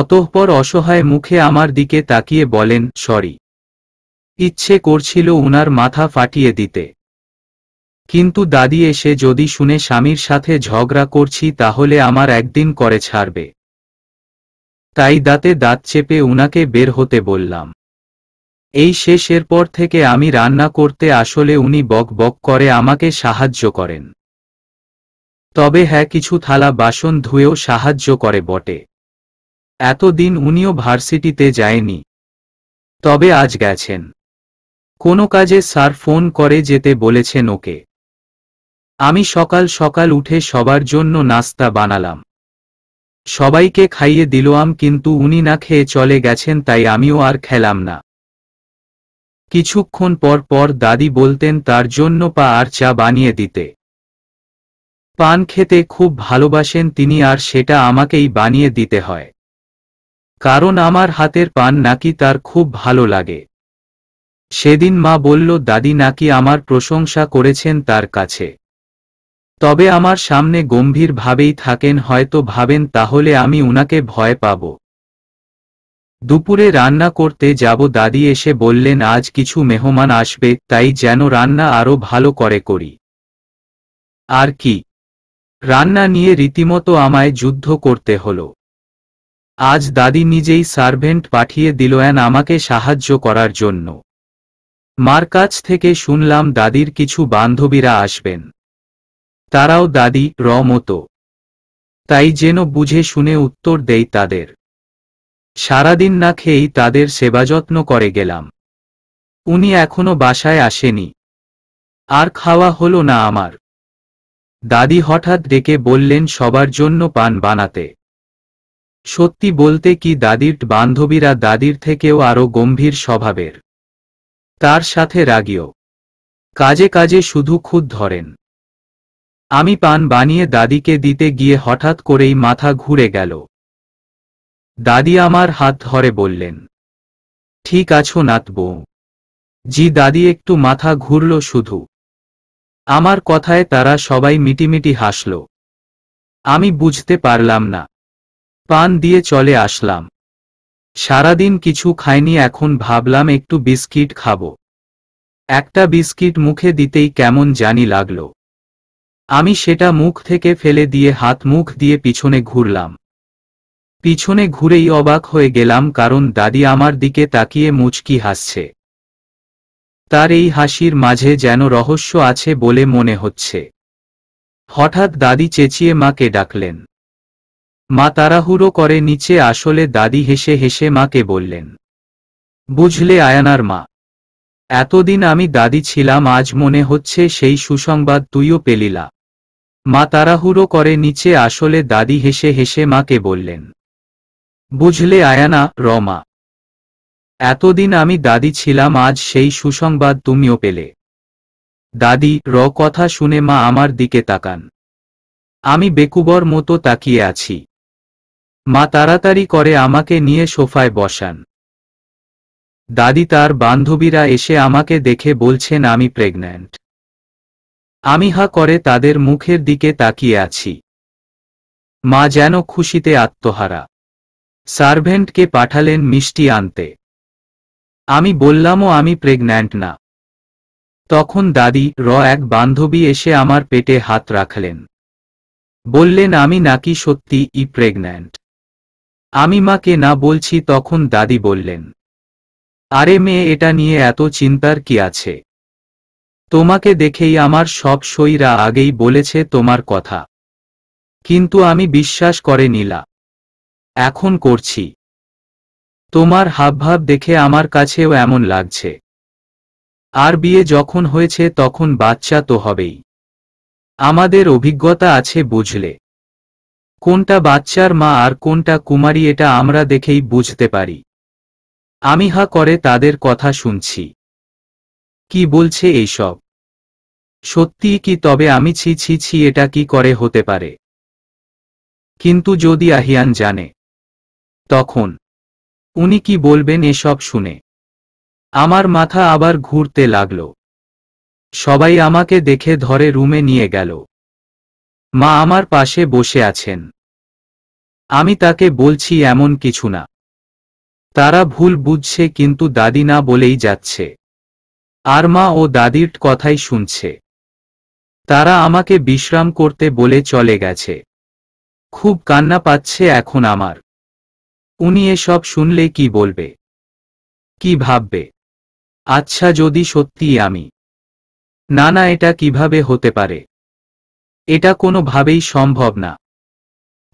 অতঃপর অসহায় মুখে আমার দিকে তাকিয়ে বলেন সরি ইচ্ছে করছিল উনার মাথা ফাটিয়ে দিতে কিন্তু দাদি এসে যদি শুনে স্বামীর সাথে ঝগড়া করছি তাহলে আমার একদিন করে ছাড়বে তাই দাঁতে দাঁত চেপে উনাকে বের হতে বললাম এই শেষ এরপর থেকে আমি রান্না করতে আসলে উনি বক বক করে আমাকে সাহায্য করেন তবে হ্যাঁ কিছু থালা বাসন ধুয়েও সাহায্য করে বটে এতদিন উনিও ভার্সিটিতে যায়নি তবে আজ গেছেন কোনো কাজে স্যার ফোন করে যেতে বলেছেন ওকে আমি সকাল সকাল উঠে সবার জন্য নাস্তা বানালাম সবাইকে খাইয়ে দিলাম কিন্তু উনি না খেয়ে চলে গেছেন তাই আমিও আর খেলাম না কিছুক্ষণ পর পর দাদি বলতেন তার জন্য পা আর চা বানিয়ে দিতে পান খেতে খুব ভালোবাসেন তিনি আর সেটা আমাকেই বানিয়ে দিতে হয় কারণ আমার হাতের পান নাকি তার খুব ভালো লাগে সেদিন মা বলল দাদি নাকি আমার প্রশংসা করেছেন তার কাছে তবে আমার সামনে গম্ভীরভাবেই থাকেন হয়তো ভাবেন তাহলে আমি উনাকে ভয় পাব দুপুরে রান্না করতে যাব দাদি এসে বললেন আজ কিছু মেহমান আসবে তাই যেন রান্না আরও ভালো করে করি আর কি রান্না নিয়ে রীতিমতো আমায় যুদ্ধ করতে হল আজ দাদি নিজেই সার্ভেন্ট পাঠিয়ে দিল অ্যান আমাকে সাহায্য করার জন্য মার কাছ থেকে শুনলাম দাদির কিছু বান্ধবীরা আসবেন তারাও দাদি র মতো তাই যেন বুঝে শুনে উত্তর দেই তাদের সারাদিন না খেয়েই তাদের সেবাযত্ন করে গেলাম উনি এখনো বাসায় আসেনি আর খাওয়া হলো না আমার দাদি হঠাৎ ডেকে বললেন সবার জন্য পান বানাতে সত্যি বলতে কি দাদির বান্ধবীরা দাদির থেকেও আরও গম্ভীর স্বভাবের তার সাথে রাগিও কাজে কাজে শুধু খুদ ধরেন আমি পান বানিয়ে দাদিকে দিতে গিয়ে হঠাৎ করেই মাথা ঘুরে গেল দাদি আমার হাত ধরে বললেন ঠিক আছো নাতব জি দাদি একটু মাথা ঘুরল শুধু আমার কথায় তারা সবাই মিটিমিটি হাসল আমি বুঝতে পারলাম না পান দিয়ে চলে আসলাম সারাদিন কিছু খাইনি এখন ভাবলাম একটু বিস্কিট খাব একটা বিস্কিট মুখে দিতেই কেমন জানি লাগল আমি সেটা মুখ থেকে ফেলে দিয়ে হাত মুখ দিয়ে পিছনে ঘুরলাম পিছনে ঘুরেই অবাক হয়ে গেলাম কারণ দাদি আমার দিকে তাকিয়ে মুচকি হাসছে তার এই হাসির মাঝে যেন রহস্য আছে বলে মনে হচ্ছে হঠাৎ দাদি চেঁচিয়ে মাকে ডাকলেন মা তাড়াহুড়ো করে নিচে আসলে দাদি হেসে হেসে মাকে বললেন বুঝলে আয়ানার মা এতদিন আমি দাদি ছিলাম আজ মনে হচ্ছে সেই সুসংবাদ তুইও পেলিলা মা তাড়াহুড়ো করে নিচে আসলে দাদি হেসে হেসে মাকে বললেন বুঝলে আয়ানা রমা এতদিন আমি দাদি ছিলাম আজ সেই সুসংবাদ তুমিও পেলে দাদি র কথা শুনে মা আমার দিকে তাকান আমি বেকুবর মতো তাকিয়ে আছি মা তাড়াতাড়ি করে আমাকে নিয়ে সোফায় বসান দাদি তার বান্ধবীরা এসে আমাকে দেখে বলছেন আমি প্রেগন্যান্ট আমি হা করে তাদের মুখের দিকে তাকিয়ে আছি মা যেন খুশিতে আত্মহারা সার্ভেন্টকে পাঠালেন মিষ্টি আনতে আমি বললামও আমি প্রেগন্যান্ট না তখন দাদি র এক বান্ধবী এসে আমার পেটে হাত রাখলেন বললেন আমি নাকি সত্যি ই প্রেগন্যান্ট আমি মাকে না বলছি তখন দাদি বললেন আরে মেয়ে এটা নিয়ে এত চিন্তার কি আছে তোমাকে দেখেই আমার সব সইরা আগেই বলেছে তোমার কথা কিন্তু আমি বিশ্বাস করে নিলা এখন করছি তোমার হাবভাব দেখে আমার কাছেও এমন লাগছে আর বিয়ে যখন হয়েছে তখন বাচ্চা তো হবেই আমাদের অভিজ্ঞতা আছে বুঝলে কোনটা বাচ্চার মা আর কোনটা কুমারী এটা আমরা দেখেই বুঝতে পারি আমি হা করে তাদের কথা শুনছি কি বলছে এইসব সত্যি কি তবে আমি ছি ছি ছি এটা কি করে হতে পারে কিন্তু যদি আহিয়ান জানে তখন উনি কি বলবেন এসব শুনে আমার মাথা আবার ঘুরতে লাগল সবাই আমাকে দেখে ধরে রুমে নিয়ে গেল মা আমার পাশে বসে আছেন আমি তাকে বলছি এমন কিছু না তারা ভুল বুঝছে কিন্তু দাদি না বলেই যাচ্ছে আর মা ও দাদির কথাই শুনছে তারা আমাকে বিশ্রাম করতে বলে চলে গেছে খুব কান্না পাচ্ছে এখন আমার উনি এসব শুনলে কি বলবে কি ভাববে আচ্ছা যদি সত্যিই আমি না না এটা কিভাবে হতে পারে এটা কোনোভাবেই সম্ভব না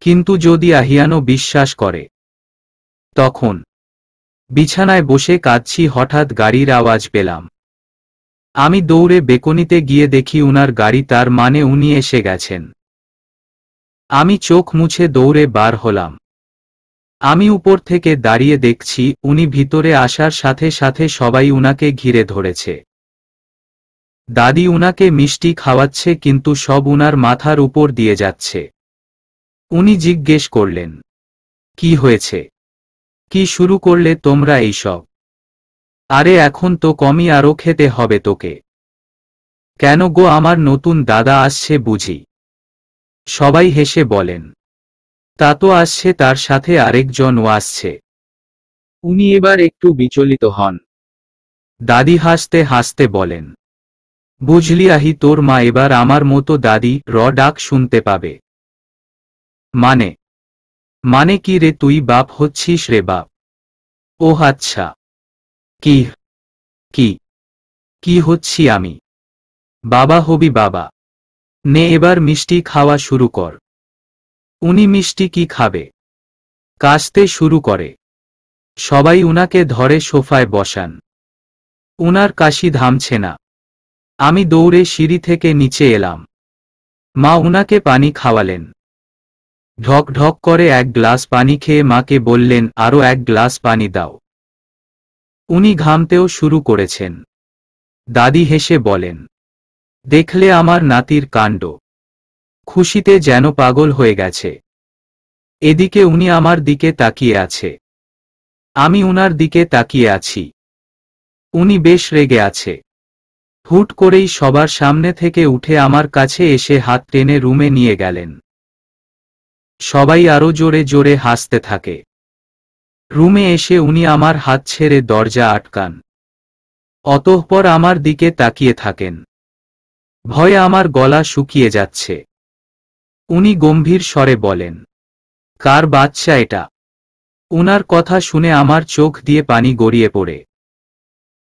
কিন্তু যদি আহিয়ানো বিশ্বাস করে তখন বিছানায় বসে কাঁদছি হঠাৎ গাড়ির আওয়াজ পেলাম আমি দৌড়ে বেকনিতে গিয়ে দেখি উনার গাড়ি তার মানে উনি এসে গেছেন আমি চোখ মুছে দৌড়ে বার হলাম আমি উপর থেকে দাঁড়িয়ে দেখছি উনি ভিতরে আসার সাথে সাথে সবাই উনাকে ঘিরে ধরেছে দাদি উনাকে মিষ্টি খাওয়াচ্ছে কিন্তু সব উনার মাথার উপর দিয়ে যাচ্ছে উনি জিজ্ঞেস করলেন কি হয়েছে কি শুরু করলে তোমরা এইসব আরে এখন তো কমই আরও খেতে হবে তোকে কেন গো আমার নতুন দাদা আসছে বুঝি সবাই হেসে বলেন তা তো আসছে তার সাথে আরেকজনও আসছে উনি এবার একটু বিচলিত হন দাদি হাসতে হাসতে বলেন বুঝলি আহি তোর মা এবার আমার মতো দাদি র ডাক শুনতে পাবে মানে মানে কি রে তুই বাপ হচ্ছিস রে বাপ ও আচ্ছা কি কি কি হচ্ছি আমি বাবা হবি বাবা নে এবার মিষ্টি খাওয়া শুরু কর উনি মিষ্টি কি খাবে কাশতে শুরু করে সবাই উনাকে ধরে সোফায় বসান উনার কাশি ধামছে না আমি দৌড়ে সিঁড়ি থেকে নিচে এলাম মা উনাকে পানি খাওয়ালেন ঢক ঢক করে এক গ্লাস পানি খেয়ে মাকে বললেন আরও এক গ্লাস পানি দাও উনি ঘামতেও শুরু করেছেন দাদি হেসে বলেন দেখলে আমার নাতির কাণ্ড খুশিতে যেন পাগল হয়ে গেছে এদিকে উনি আমার দিকে তাকিয়ে আছে আমি উনার দিকে তাকিয়ে আছি উনি বেশ রেগে আছে হুট করেই সবার সামনে থেকে উঠে আমার কাছে এসে হাত টেনে রুমে নিয়ে গেলেন সবাই আরো জোরে জোরে হাসতে থাকে রুমে এসে উনি আমার হাত ছেড়ে দরজা আটকান অতঃপর আমার দিকে তাকিয়ে থাকেন ভয়ে আমার গলা শুকিয়ে যাচ্ছে উনি গম্ভীর স্বরে বলেন কার বাচ্চা এটা উনার কথা শুনে আমার চোখ দিয়ে পানি গড়িয়ে পড়ে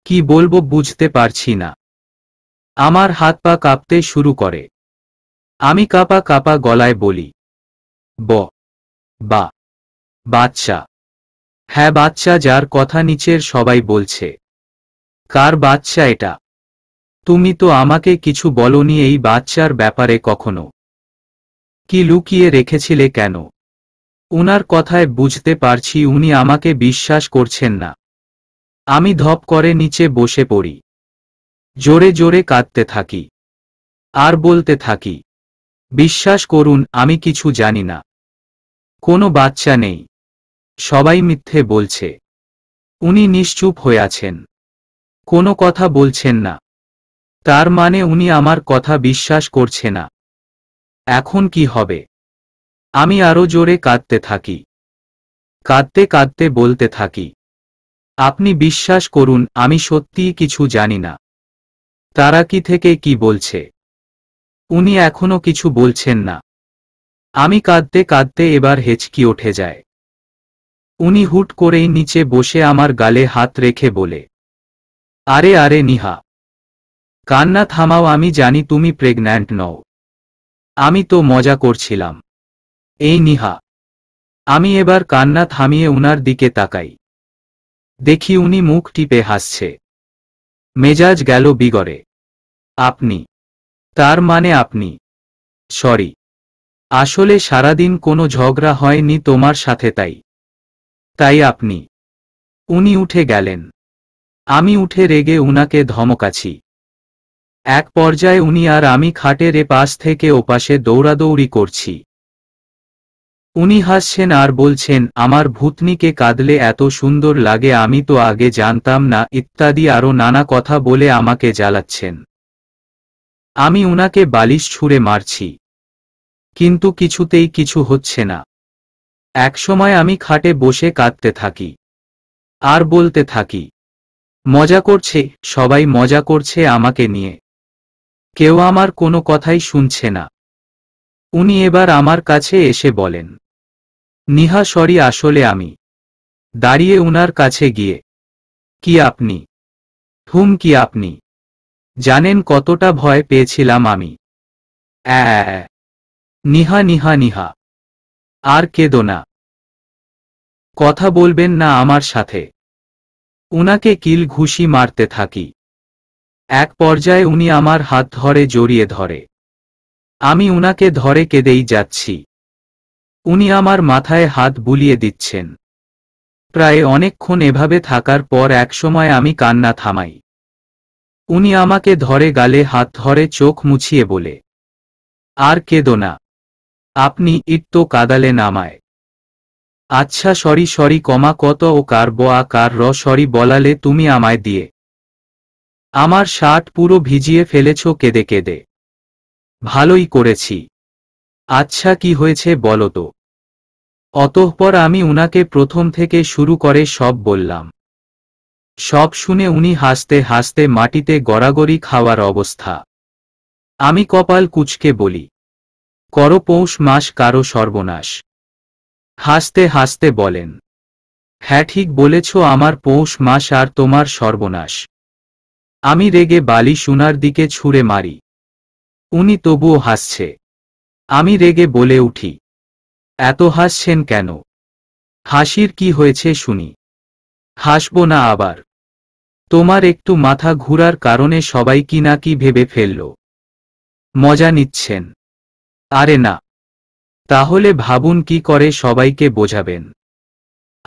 কি বলবো বুঝতে পারছি না আমার হাত পা কাঁপতে শুরু করে আমি কাঁপা কাঁপা গলায় বলি ব বা বাচ্চা হ্যাঁ বাচ্চা যার কথা নিচের সবাই বলছে কার বাচ্চা এটা তুমি তো আমাকে কিছু বলনি এই বাচ্চার ব্যাপারে কখনো কি লুকিয়ে রেখেছিলে কেন উনার কথায় বুঝতে পারছি উনি আমাকে বিশ্বাস করছেন না আমি ধপ করে নিচে বসে পড়ি জোরে জোরে কাঁদতে থাকি আর বলতে থাকি বিশ্বাস করুন আমি কিছু জানি না কোনো বাচ্চা নেই সবাই মিথ্যে বলছে উনি নিশ্চুপ হয়ে আছেন কোনো কথা বলছেন না তার মানে উনি আমার কথা বিশ্বাস করছে না এখন কি হবে আমি আরো জোরে কাঁদতে থাকি কাঁদতে কাঁদতে বলতে থাকি আপনি বিশ্বাস করুন আমি সত্যিই কিছু জানি না তারা কি থেকে কি বলছে উনি এখনো কিছু বলছেন না আমি কাঁদতে কাঁদতে এবার হেঁচকি উঠে যায় উনি হুট করেই নিচে বসে আমার গালে হাত রেখে বলে আরে আরে নিহা কান্না থামাও আমি জানি তুমি প্রেগন্যান্ট নও আমি তো মজা করছিলাম এই নিহা আমি এবার কান্না থামিয়ে উনার দিকে তাকাই দেখি উনি মুখ টিপে হাসছে মেজাজ গেল বিগড়ে আপনি তার মানে আপনি সরি আসলে সারাদিন কোনো ঝগড়া হয়নি তোমার সাথে তাই তাই আপনি উনি উঠে গেলেন আমি উঠে রেগে উনাকে ধমকাছি এক পর্যায়ে উনি আর আমি খাটের এপাশ থেকে ওপাশে দৌড়াদৌড়ি করছি উনি হাসছেন আর বলছেন আমার ভূতনিকে কাঁদলে এত সুন্দর লাগে আমি তো আগে জানতাম না ইত্যাদি আরও নানা কথা বলে আমাকে জ্বালাচ্ছেন আমি উনাকে বালিশ ছুঁড়ে মারছি কিন্তু কিছুতেই কিছু হচ্ছে না একসময় আমি খাটে বসে কাঁদতে থাকি আর বলতে থাকি মজা করছে সবাই মজা করছে আমাকে নিয়ে কেউ আমার কোনো কথাই শুনছে না উনি এবার আমার কাছে এসে বলেন নিহা সরি আসলে আমি দাঁড়িয়ে উনার কাছে গিয়ে কি আপনি থুম কি আপনি জানেন কতটা ভয় পেয়েছিলাম আমি নিহা নিহা নিহা আর কেদো না কথা বলবেন না আমার সাথে উনাকে কিল ঘুষি মারতে থাকি এক পর্যায়ে উনি আমার হাত ধরে জড়িয়ে ধরে আমি উনাকে ধরে কেঁদেই যাচ্ছি উনি আমার মাথায় হাত বুলিয়ে দিচ্ছেন প্রায় অনেকক্ষণ এভাবে থাকার পর একসময় আমি কান্না থামাই উনি আমাকে ধরে গালে হাত ধরে চোখ মুছিয়ে বলে আর কেঁদো না আপনি ইট তো নামায় আচ্ছা সরি সরি কমা কত ও কার ব আকার র সরি বলালে তুমি আমায় দিয়ে আমার শার্ট পুরো ভিজিয়ে ফেলেছ কেঁদে কেঁদে ভালোই করেছি আচ্ছা কি হয়েছে বলো তো অতঃপর আমি উনাকে প্রথম থেকে শুরু করে সব বললাম সব শুনে উনি হাসতে হাসতে মাটিতে গড়াগড়ি খাওয়ার অবস্থা আমি কপাল কুচকে বলি কর পৌষ মাস কারো সর্বনাশ হাসতে হাসতে বলেন হ্যাঁ ঠিক বলেছ আমার পৌষ মাস আর তোমার সর্বনাশ আমি রেগে বালি সোনার দিকে ছুঁড়ে মারি উনি তবুও হাসছে আমি রেগে বলে উঠি এত হাসছেন কেন হাসির কি হয়েছে শুনি হাসব না আবার তোমার একটু মাথা ঘুরার কারণে সবাই কি না কি ভেবে ফেলল মজা নিচ্ছেন আরে না তাহলে ভাবুন কি করে সবাইকে বোঝাবেন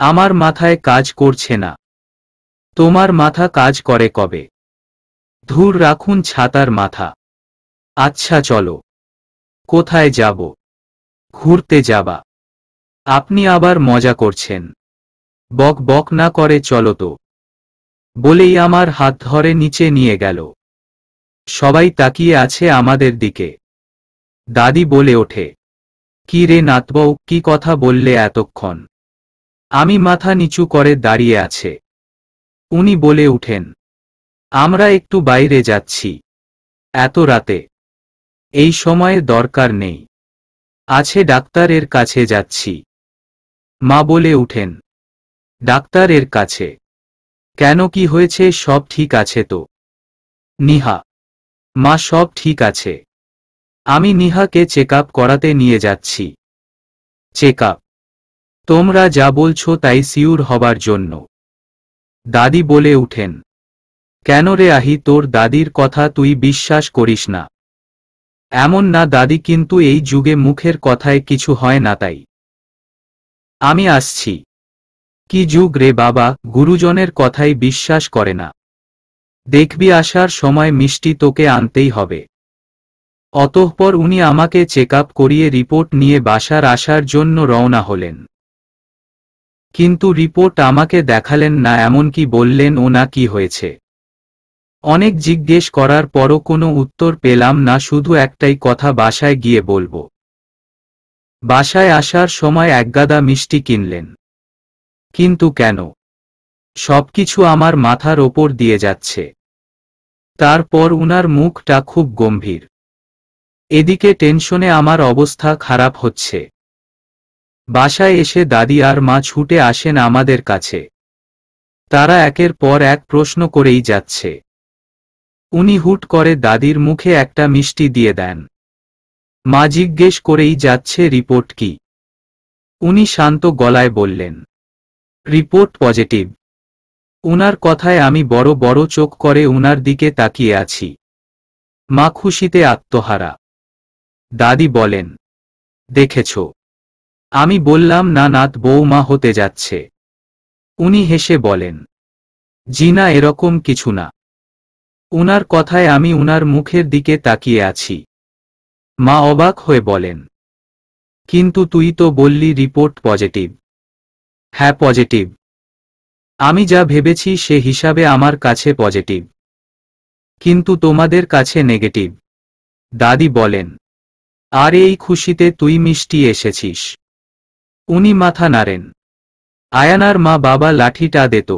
আমার মাথায় কাজ করছে না তোমার মাথা কাজ করে কবে ধুর রাখুন ছাতার মাথা আচ্ছা চলো কোথায় যাব ঘুরতে যাবা আপনি আবার মজা করছেন বক বক না করে চলো তো বলেই আমার হাত ধরে নিচে নিয়ে গেল সবাই তাকিয়ে আছে আমাদের দিকে দাদি বলে ওঠে কি রে নাতবউ কি কথা বললে এতক্ষণ আমি মাথা নিচু করে দাঁড়িয়ে আছে উনি বলে উঠেন আমরা একটু বাইরে যাচ্ছি এত রাতে এই সময়ে দরকার নেই আছে ডাক্তারের কাছে যাচ্ছি মা বলে উঠেন ডাক্তারের কাছে কেন কি হয়েছে সব ঠিক আছে তো নিহা মা সব ঠিক আছে আমি নিহাকে চেক করাতে নিয়ে যাচ্ছি চেক তোমরা যা বলছো তাই সিউর হবার জন্য দাদি বলে উঠেন কেন রে আহি তোর দাদির কথা তুই বিশ্বাস করিস না এমন না দাদি কিন্তু এই যুগে মুখের কথায় কিছু হয় না তাই আমি আসছি কি যুগ রে বাবা গুরুজনের কথাই বিশ্বাস করে না দেখবি আসার সময় মিষ্টি তোকে আনতেই হবে অতঃপর উনি আমাকে চেক করিয়ে রিপোর্ট নিয়ে বাসার আসার জন্য রওনা হলেন কিন্তু রিপোর্ট আমাকে দেখালেন না এমনকি বললেন ও না কি হয়েছে অনেক জিজ্ঞেস করার পরও কোনো উত্তর পেলাম না শুধু একটাই কথা বাসায় গিয়ে বলবো বাসায় আসার সময় একগাদা মিষ্টি কিনলেন কিন্তু কেন সবকিছু আমার মাথার ওপর দিয়ে যাচ্ছে তারপর উনার মুখটা খুব গম্ভীর এদিকে টেনশনে আমার অবস্থা খারাপ হচ্ছে বাসায় এসে দাদি আর মা ছুটে আসেন আমাদের কাছে তারা একের পর এক প্রশ্ন করেই যাচ্ছে উনি হুট করে দাদির মুখে একটা মিষ্টি দিয়ে দেন মা জিজ্ঞেস করেই যাচ্ছে রিপোর্ট কি উনি শান্ত গলায় বললেন রিপোর্ট পজিটিভ উনার কথায় আমি বড় বড় চোখ করে উনার দিকে তাকিয়ে আছি মা খুশিতে আত্মহারা দাদি বলেন দেখেছ আমি বললাম না নাত বৌমা হতে যাচ্ছে উনি হেসে বলেন জিনা এরকম কিছু না উনার কথায় আমি উনার মুখের দিকে তাকিয়ে আছি মা অবাক হয়ে বলেন কিন্তু তুই তো বললি রিপোর্ট পজিটিভ হ্যাঁ পজিটিভ আমি যা ভেবেছি সে হিসাবে আমার কাছে পজিটিভ কিন্তু তোমাদের কাছে নেগেটিভ দাদি বলেন আর এই খুশিতে তুই মিষ্টি এসেছিস উনি মাথা নাড়েন আয়ানার মা বাবা লাঠিটা দেত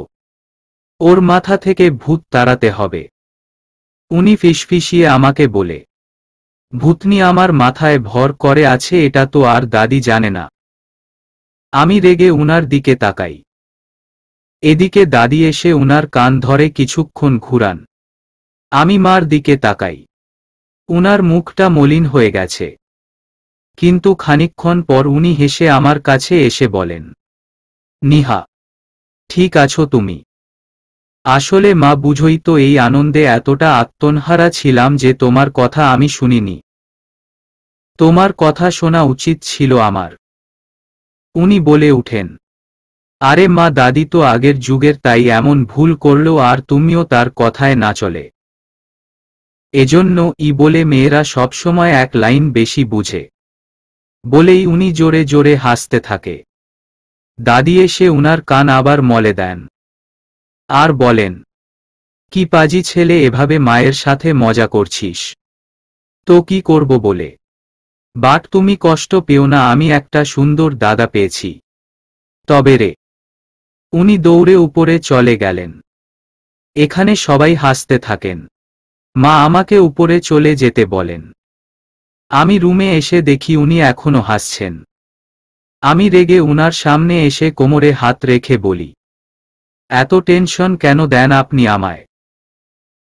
ওর মাথা থেকে ভূত তাড়াতে হবে উনি ফিসফিসিয়ে আমাকে বলে ভূতনি আমার মাথায় ভর করে আছে এটা তো আর দাদি জানে না আমি রেগে উনার দিকে তাকাই এদিকে দাদি এসে উনার কান ধরে কিছুক্ষণ ঘুরান আমি মার দিকে তাকাই উনার মুখটা মলিন হয়ে গেছে কিন্তু খানিক্ষণ পর উনি হেসে আমার কাছে এসে বলেন নিহা ঠিক আছো তুমি আসলে মা বুঝই তো এই আনন্দে এতটা আত্মনহারা ছিলাম যে তোমার কথা আমি শুনিনি তোমার কথা শোনা উচিত ছিল আমার উনি বলে উঠেন আরে মা দাদি তো আগের যুগের তাই এমন ভুল করল আর তুমিও তার কথায় না চলে এজন্য ই বলে মেয়েরা সবসময় এক লাইন বেশি বুঝে বলেই উনি জোরে জোরে হাসতে থাকে দাদি এসে উনার কান আবার মলে দেন আর বলেন কি পাজি ছেলে এভাবে মায়ের সাথে মজা করছিস তো কি করব বলে বাট তুমি কষ্ট পেও না আমি একটা সুন্দর দাদা পেয়েছি তবে রে উনি দৌড়ে উপরে চলে গেলেন এখানে সবাই হাসতে থাকেন মা আমাকে উপরে চলে যেতে বলেন আমি রুমে এসে দেখি উনি এখনো হাসছেন আমি রেগে উনার সামনে এসে কোমরে হাত রেখে বলি এত টেনশন কেন দেন আপনি আমায়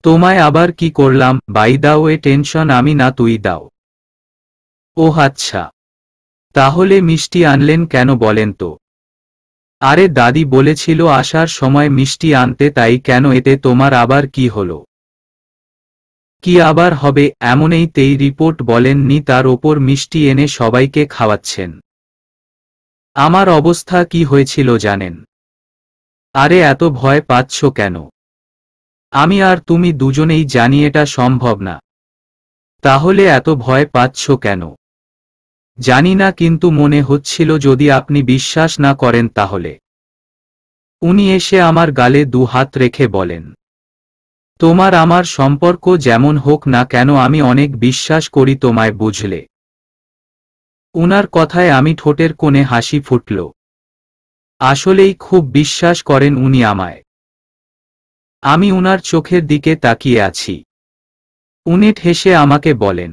তোমায় আবার কি করলাম বাই দাও এ টেনশন আমি না তুই দাও ও আচ্ছা তাহলে মিষ্টি আনলেন কেন বলেন তো আরে দাদি বলেছিল আসার সময় মিষ্টি আনতে তাই কেন এতে তোমার আবার কি হল কি আবার হবে এমনই তেই রিপোর্ট বলেননি তার ওপর মিষ্টি এনে সবাইকে খাওয়াচ্ছেন আমার অবস্থা কি হয়েছিল জানেন আরে এত ভয় পাচ্ছ কেন আমি আর তুমি দুজনেই জানি এটা সম্ভব না তাহলে এত ভয় পাচ্ছ কেন জানি না কিন্তু মনে হচ্ছিল যদি আপনি বিশ্বাস না করেন তাহলে উনি এসে আমার গালে দু হাত রেখে বলেন তোমার আমার সম্পর্ক যেমন হোক না কেন আমি অনেক বিশ্বাস করি তোমায় বুঝলে উনার কথায় আমি ঠোঁটের কোণে হাসি ফুটল আসলেই খুব বিশ্বাস করেন উনি আমায় আমি উনার চোখের দিকে তাকিয়ে আছি উনি ঠেসে আমাকে বলেন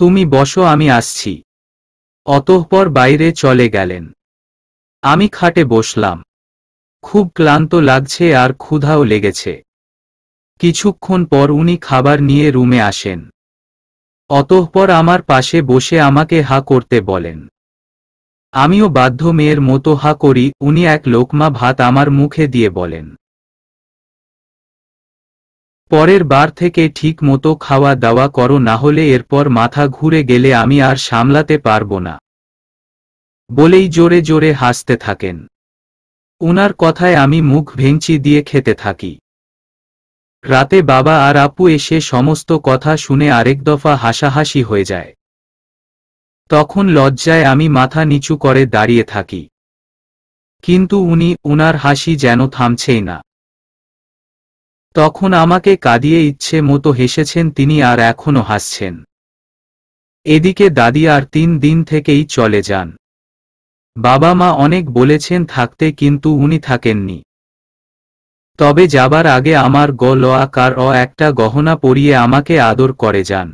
তুমি বসো আমি আসছি অতঃপর বাইরে চলে গেলেন আমি খাটে বসলাম খুব ক্লান্ত লাগছে আর ক্ষুধাও লেগেছে কিছুক্ষণ পর উনি খাবার নিয়ে রুমে আসেন অতঃপর আমার পাশে বসে আমাকে হা করতে বলেন আমিও বাধ্য মেয়ের মতো হা করি উনি এক লোকমা ভাত আমার মুখে দিয়ে বলেন পরের বার থেকে ঠিক মতো খাওয়া দাওয়া করো না হলে এরপর মাথা ঘুরে গেলে আমি আর সামলাতে পারবো না বলেই জোরে জোরে হাসতে থাকেন উনার কথায় আমি মুখ ভেঙচি দিয়ে খেতে থাকি রাতে বাবা আর আপু এসে সমস্ত কথা শুনে আরেক দফা হাসাহাসি হয়ে যায় তখন লজ্জায় আমি মাথা নিচু করে দাঁড়িয়ে থাকি কিন্তু উনি উনার হাসি যেন থামছেই না তখন আমাকে কাঁদিয়ে ইচ্ছে মতো হেসেছেন তিনি আর এখনও হাসছেন এদিকে দাদি আর তিন দিন থেকেই চলে যান বাবা মা অনেক বলেছেন থাকতে কিন্তু উনি থাকেননি তবে যাবার আগে আমার গ ল আকার অ একটা গহনা পরিয়ে আমাকে আদর করে যান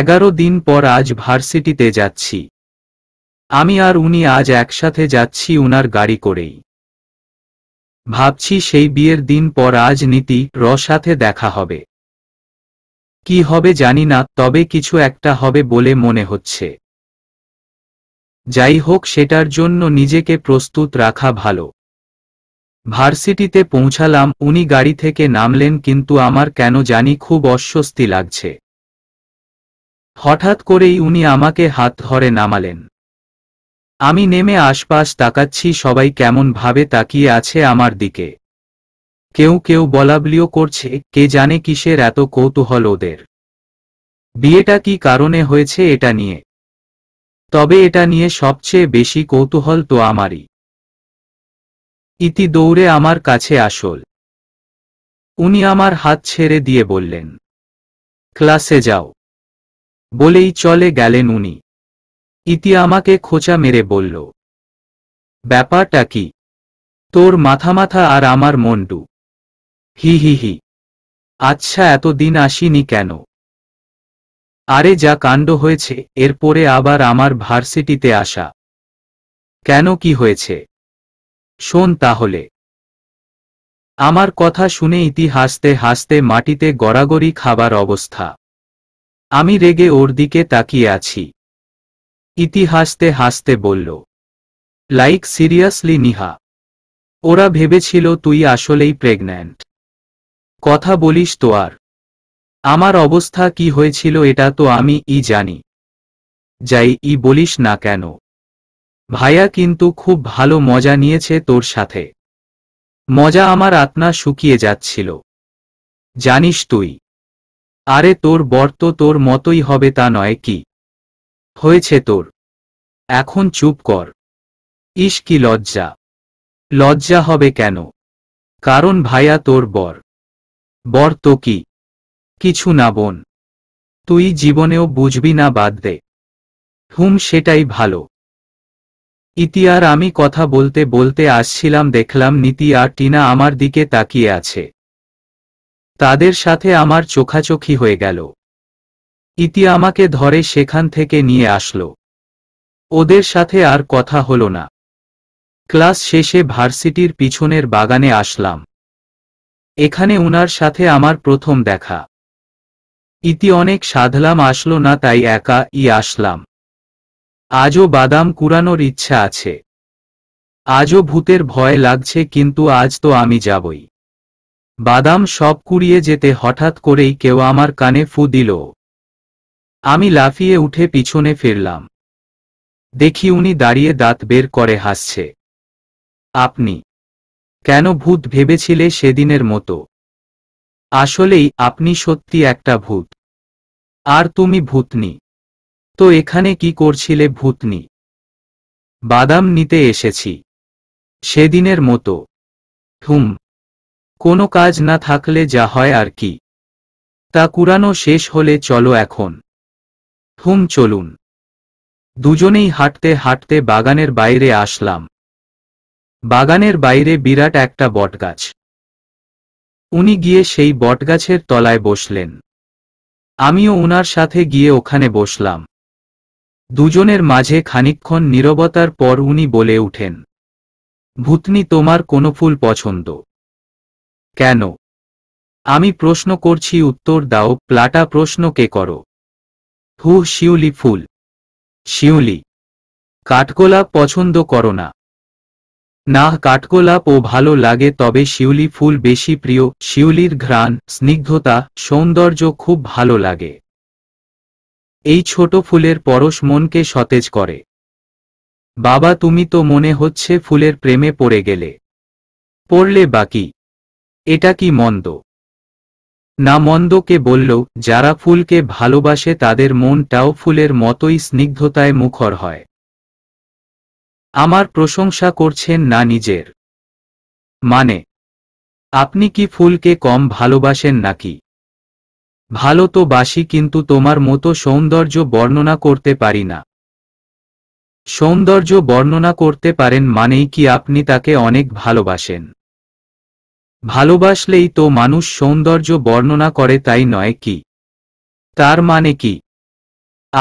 এগারো দিন পর আজ ভার্সিটিতে যাচ্ছি আমি আর উনি আজ একসাথে যাচ্ছি উনার গাড়ি করেই ভাবছি সেই বিয়ের দিন পর আজ নীতি র সাথে দেখা হবে কি হবে জানি না তবে কিছু একটা হবে বলে মনে হচ্ছে যাই হোক সেটার জন্য নিজেকে প্রস্তুত রাখা ভালো ভার্সিটিতে পৌঁছালাম উনি গাড়ি থেকে নামলেন কিন্তু আমার কেন জানি খুব অস্বস্তি লাগছে হঠাৎ করেই উনি আমাকে হাত ধরে নামালেন আমি নেমে আশপাশ তাকাচ্ছি সবাই কেমন ভাবে তাকিয়ে আছে আমার দিকে কেউ কেউ বলাবলিও করছে কে জানে কিসের এত কৌতূহল ওদের বিয়েটা কি কারণে হয়েছে এটা নিয়ে তবে এটা নিয়ে সবচেয়ে বেশি কৌতূহল তো আমারই ইতি দৌড়ে আমার কাছে আসল উনি আমার হাত ছেড়ে দিয়ে বললেন ক্লাসে যাও বলেই চলে গেলেন উনি ইতি আমাকে খোঁচা মেরে বলল ব্যাপারটা কি তোর মাথা মাথা আর আমার মন্ডু হি হি হি আচ্ছা এতদিন আসিনি কেন আরে যা কাণ্ড হয়েছে এরপরে আবার আমার ভার্সিটিতে আসা কেন কি হয়েছে শোন তাহলে আমার কথা শুনে ইতি হাসতে হাসতে মাটিতে গড়াগড়ি খাবার অবস্থা আমি রেগে ওর দিকে তাকিয়ে আছি ইতি হাসতে হাসতে বলল লাইক সিরিয়াসলি নিহা ওরা ভেবেছিল তুই আসলেই প্রেগন্যান্ট কথা বলিস তো আর আমার অবস্থা কি হয়েছিল এটা তো আমি ই জানি যাই ই বলিস না কেন ভাইয়া কিন্তু খুব ভালো মজা নিয়েছে তোর সাথে মজা আমার আত্মা শুকিয়ে যাচ্ছিল জানিস তুই আরে তোর বর তো তোর মতোই হবে তা নয় কি হয়েছে তোর এখন চুপ কর ইস কি লজ্জা লজ্জা হবে কেন কারণ ভাইয়া তোর বর বর তো কি কিছু না বোন তুই জীবনেও বুঝবি না বাদ দে হুম সেটাই ভালো ইতিয়ার আমি কথা বলতে বলতে আসছিলাম দেখলাম নীতি আর টিনা আমার দিকে তাকিয়ে আছে তাদের সাথে আমার চোখাচোখি হয়ে গেল ইতি আমাকে ধরে সেখান থেকে নিয়ে আসলো ওদের সাথে আর কথা হল না ক্লাস শেষে ভার্সিটির পিছনের বাগানে আসলাম এখানে উনার সাথে আমার প্রথম দেখা ইতি অনেক সাধলাম আসলো না তাই একা ই আসলাম আজও বাদাম কুড়ানোর ইচ্ছা আছে আজও ভূতের ভয় লাগছে কিন্তু আজ তো আমি যাবই বাদাম সব কুড়িয়ে যেতে হঠাৎ করেই কেউ আমার কানে ফু দিল আমি লাফিয়ে উঠে পিছনে ফিরলাম দেখি উনি দাঁড়িয়ে দাঁত বের করে হাসছে আপনি কেন ভূত ভেবেছিলে সেদিনের মতো আসলেই আপনি সত্যি একটা ভূত আর তুমি ভূতনি তো এখানে কি করছিলে ভূতনি বাদাম নিতে এসেছি সেদিনের মতো থুম কোনো কাজ না থাকলে যা হয় আর কি তা কুরানো শেষ হলে চলো এখন হুম চলুন দুজনেই হাঁটতে হাঁটতে বাগানের বাইরে আসলাম বাগানের বাইরে বিরাট একটা বটগাছ উনি গিয়ে সেই বটগাছের তলায় বসলেন আমিও উনার সাথে গিয়ে ওখানে বসলাম দুজনের মাঝে খানিক্ষণ নীরবতার পর উনি বলে উঠেন ভূতনি তোমার কোনো ফুল পছন্দ কেন আমি প্রশ্ন করছি উত্তর দাও প্লাটা প্রশ্ন কে করো হু শিউলি ফুল শিউলি কাঠগোলাপ পছন্দ করো না না কাঠগোলাপ ও ভালো লাগে তবে শিউলি ফুল বেশি প্রিয় শিউলির ঘ্রাণ স্নিগ্ধতা সৌন্দর্য খুব ভালো লাগে এই ছোট ফুলের পরশ মনকে সতেজ করে বাবা তুমি তো মনে হচ্ছে ফুলের প্রেমে পড়ে গেলে পড়লে বাকি এটা কি মন্দ না মন্দকে বলল যারা ফুলকে ভালোবাসে তাদের মনটাও ফুলের মতোই স্নিগ্ধতায় মুখর হয় আমার প্রশংসা করছেন না নিজের মানে আপনি কি ফুলকে কম ভালোবাসেন নাকি ভালো তো বাসি কিন্তু তোমার মতো সৌন্দর্য বর্ণনা করতে পারি না সৌন্দর্য বর্ণনা করতে পারেন মানেই কি আপনি তাকে অনেক ভালোবাসেন ভালোবাসলেই তো মানুষ সৌন্দর্য বর্ণনা করে তাই নয় কি তার মানে কি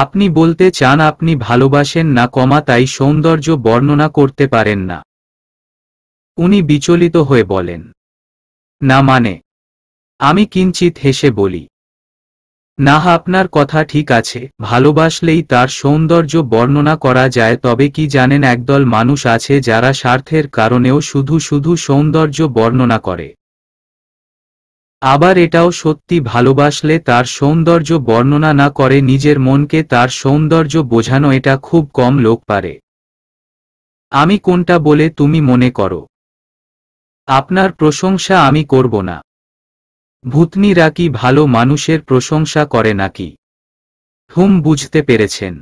আপনি বলতে চান আপনি ভালোবাসেন না কমা তাই সৌন্দর্য বর্ণনা করতে পারেন না উনি বিচলিত হয়ে বলেন না মানে আমি কিঞ্চিত হেসে বলি না আপনার কথা ঠিক আছে ভালোবাসলেই তার সৌন্দর্য বর্ণনা করা যায় তবে কি জানেন একদল মানুষ আছে যারা স্বার্থের কারণেও শুধু শুধু সৌন্দর্য বর্ণনা করে আবার এটাও সত্যি ভালোবাসলে তার সৌন্দর্য বর্ণনা না করে নিজের মনকে তার সৌন্দর্য বোঝানো এটা খুব কম লোক পারে আমি কোনটা বলে তুমি মনে করো আপনার প্রশংসা আমি করব না ভূতনিরা কি ভালো মানুষের প্রশংসা করে নাকি হুম বুঝতে পেরেছেন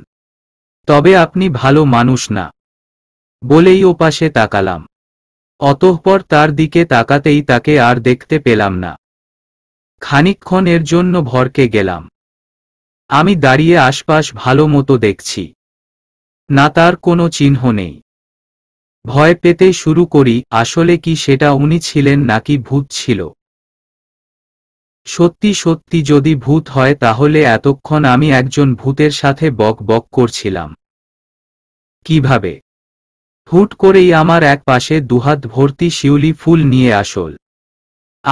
তবে আপনি ভালো মানুষ না বলেই ও পাশে তাকালাম অতঃপর তার দিকে তাকাতেই তাকে আর দেখতে পেলাম না খানিক্ষণ এর জন্য ভরকে গেলাম আমি দাঁড়িয়ে আশপাশ ভালো মতো দেখছি না তার কোনো চিহ্ন নেই ভয় পেতে শুরু করি আসলে কি সেটা উনি ছিলেন নাকি ভূত ছিল সত্যি সত্যি যদি ভূত হয় তাহলে এতক্ষণ আমি একজন ভূতের সাথে বক বক করছিলাম কিভাবে হুট করেই আমার এক পাশে দুহাত ভর্তি শিউলি ফুল নিয়ে আসল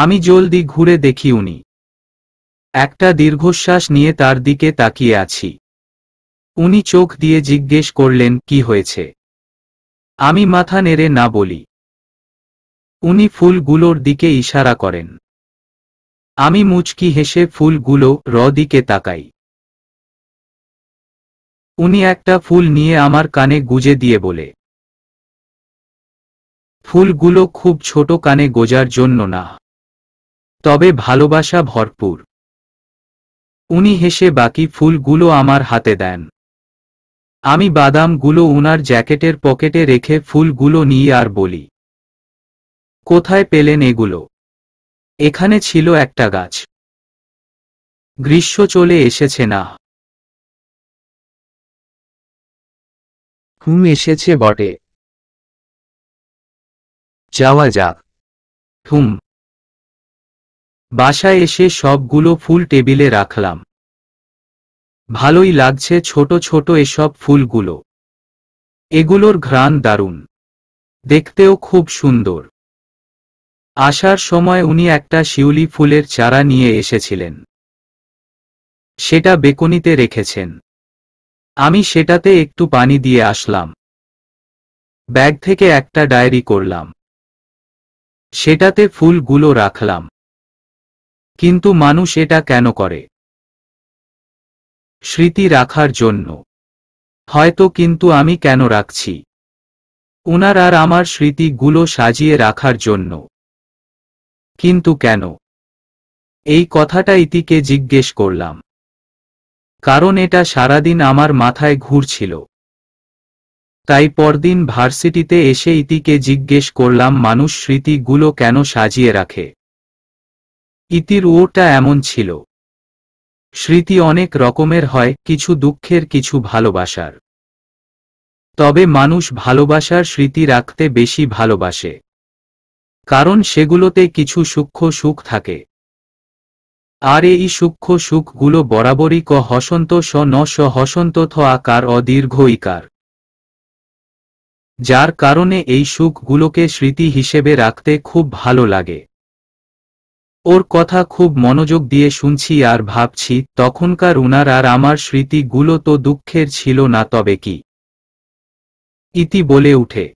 আমি জলদি ঘুরে দেখি উনি একটা দীর্ঘশ্বাস নিয়ে তার দিকে তাকিয়ে আছি উনি চোখ দিয়ে জিজ্ঞেস করলেন কি হয়েছে আমি মাথা নেড়ে না বলি উনি ফুলগুলোর দিকে ইশারা করেন আমি মুচকি হেসে ফুলগুলো রদিকে তাকাই উনি একটা ফুল নিয়ে আমার কানে গুজে দিয়ে বলে ফুলগুলো খুব ছোট কানে গোজার জন্য না তবে ভালোবাসা ভরপুর উনি হেসে বাকি ফুলগুলো আমার হাতে দেন আমি বাদামগুলো উনার জ্যাকেটের পকেটে রেখে ফুলগুলো নিয়ে আর বলি কোথায় পেলেন এগুলো এখানে ছিল একটা গাছ গ্রীষ্ম চলে এসেছে না হুম এসেছে বটে যাওয়া যাক হুম বাসায় এসে সবগুলো ফুল টেবিলে রাখলাম ভালোই লাগছে ছোট ছোট এসব ফুলগুলো এগুলোর ঘ্রাণ দারুণ দেখতেও খুব সুন্দর আসার সময় উনি একটা শিউলি ফুলের চারা নিয়ে এসেছিলেন সেটা বেকনিতে রেখেছেন আমি সেটাতে একটু পানি দিয়ে আসলাম ব্যাগ থেকে একটা ডায়েরি করলাম সেটাতে ফুলগুলো রাখলাম কিন্তু মানুষ এটা কেন করে স্মৃতি রাখার জন্য হয়তো কিন্তু আমি কেন রাখছি উনার আর আমার স্মৃতিগুলো সাজিয়ে রাখার জন্য কিন্তু কেন এই কথাটা ইতিকে জিজ্ঞেস করলাম কারণ এটা সারাদিন আমার মাথায় ঘুরছিল তাই পরদিন ভার্সিটিতে এসে ইতিকে জিজ্ঞেস করলাম মানুষ স্মৃতিগুলো কেন সাজিয়ে রাখে ইতির ওটা এমন ছিল স্মৃতি অনেক রকমের হয় কিছু দুঃখের কিছু ভালোবাসার তবে মানুষ ভালোবাসার স্মৃতি রাখতে বেশি ভালোবাসে কারণ সেগুলোতে কিছু সূক্ষ্ম সুখ থাকে আর এই সূক্ষ্ম সুখগুলো বরাবরই ক হসন্ত স ন স হসন্ত থ আকার অদীর্ঘ ইকার যার কারণে এই সুখগুলোকে স্মৃতি হিসেবে রাখতে খুব ভালো লাগে ওর কথা খুব মনোযোগ দিয়ে শুনছি আর ভাবছি তখনকার উনার আর আমার স্মৃতিগুলো তো দুঃখের ছিল না তবে কি ইতি বলে উঠে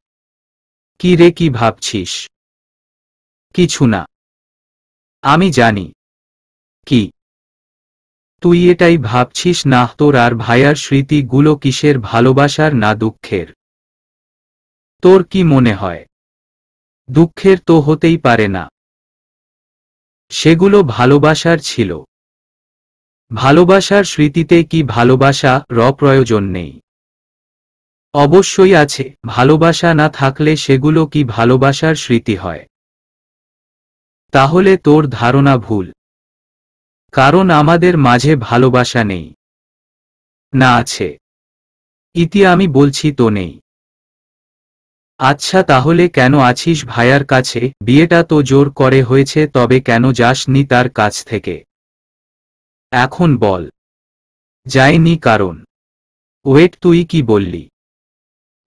কি রে কি ভাবছিস কিছু না আমি জানি কি তুই এটাই ভাবছিস না তোর আর ভাইয়ার স্মৃতিগুলো কিসের ভালোবাসার না দুঃখের তোর কি মনে হয় দুঃখের তো হতেই পারে না সেগুলো ভালোবাসার ছিল ভালোবাসার স্মৃতিতে কি ভালোবাসা র প্রয়োজন নেই অবশ্যই আছে ভালোবাসা না থাকলে সেগুলো কি ভালোবাসার স্মৃতি হয় তাহলে তোর ধারণা ভুল কারণ আমাদের মাঝে ভালোবাসা নেই না আছে ইতি আমি বলছি তো নেই আচ্ছা তাহলে কেন আছিস ভাইয়ার কাছে বিয়েটা তো জোর করে হয়েছে তবে কেন যাসনি তার কাছ থেকে এখন বল যায়নি কারণ ওয়েট তুই কি বললি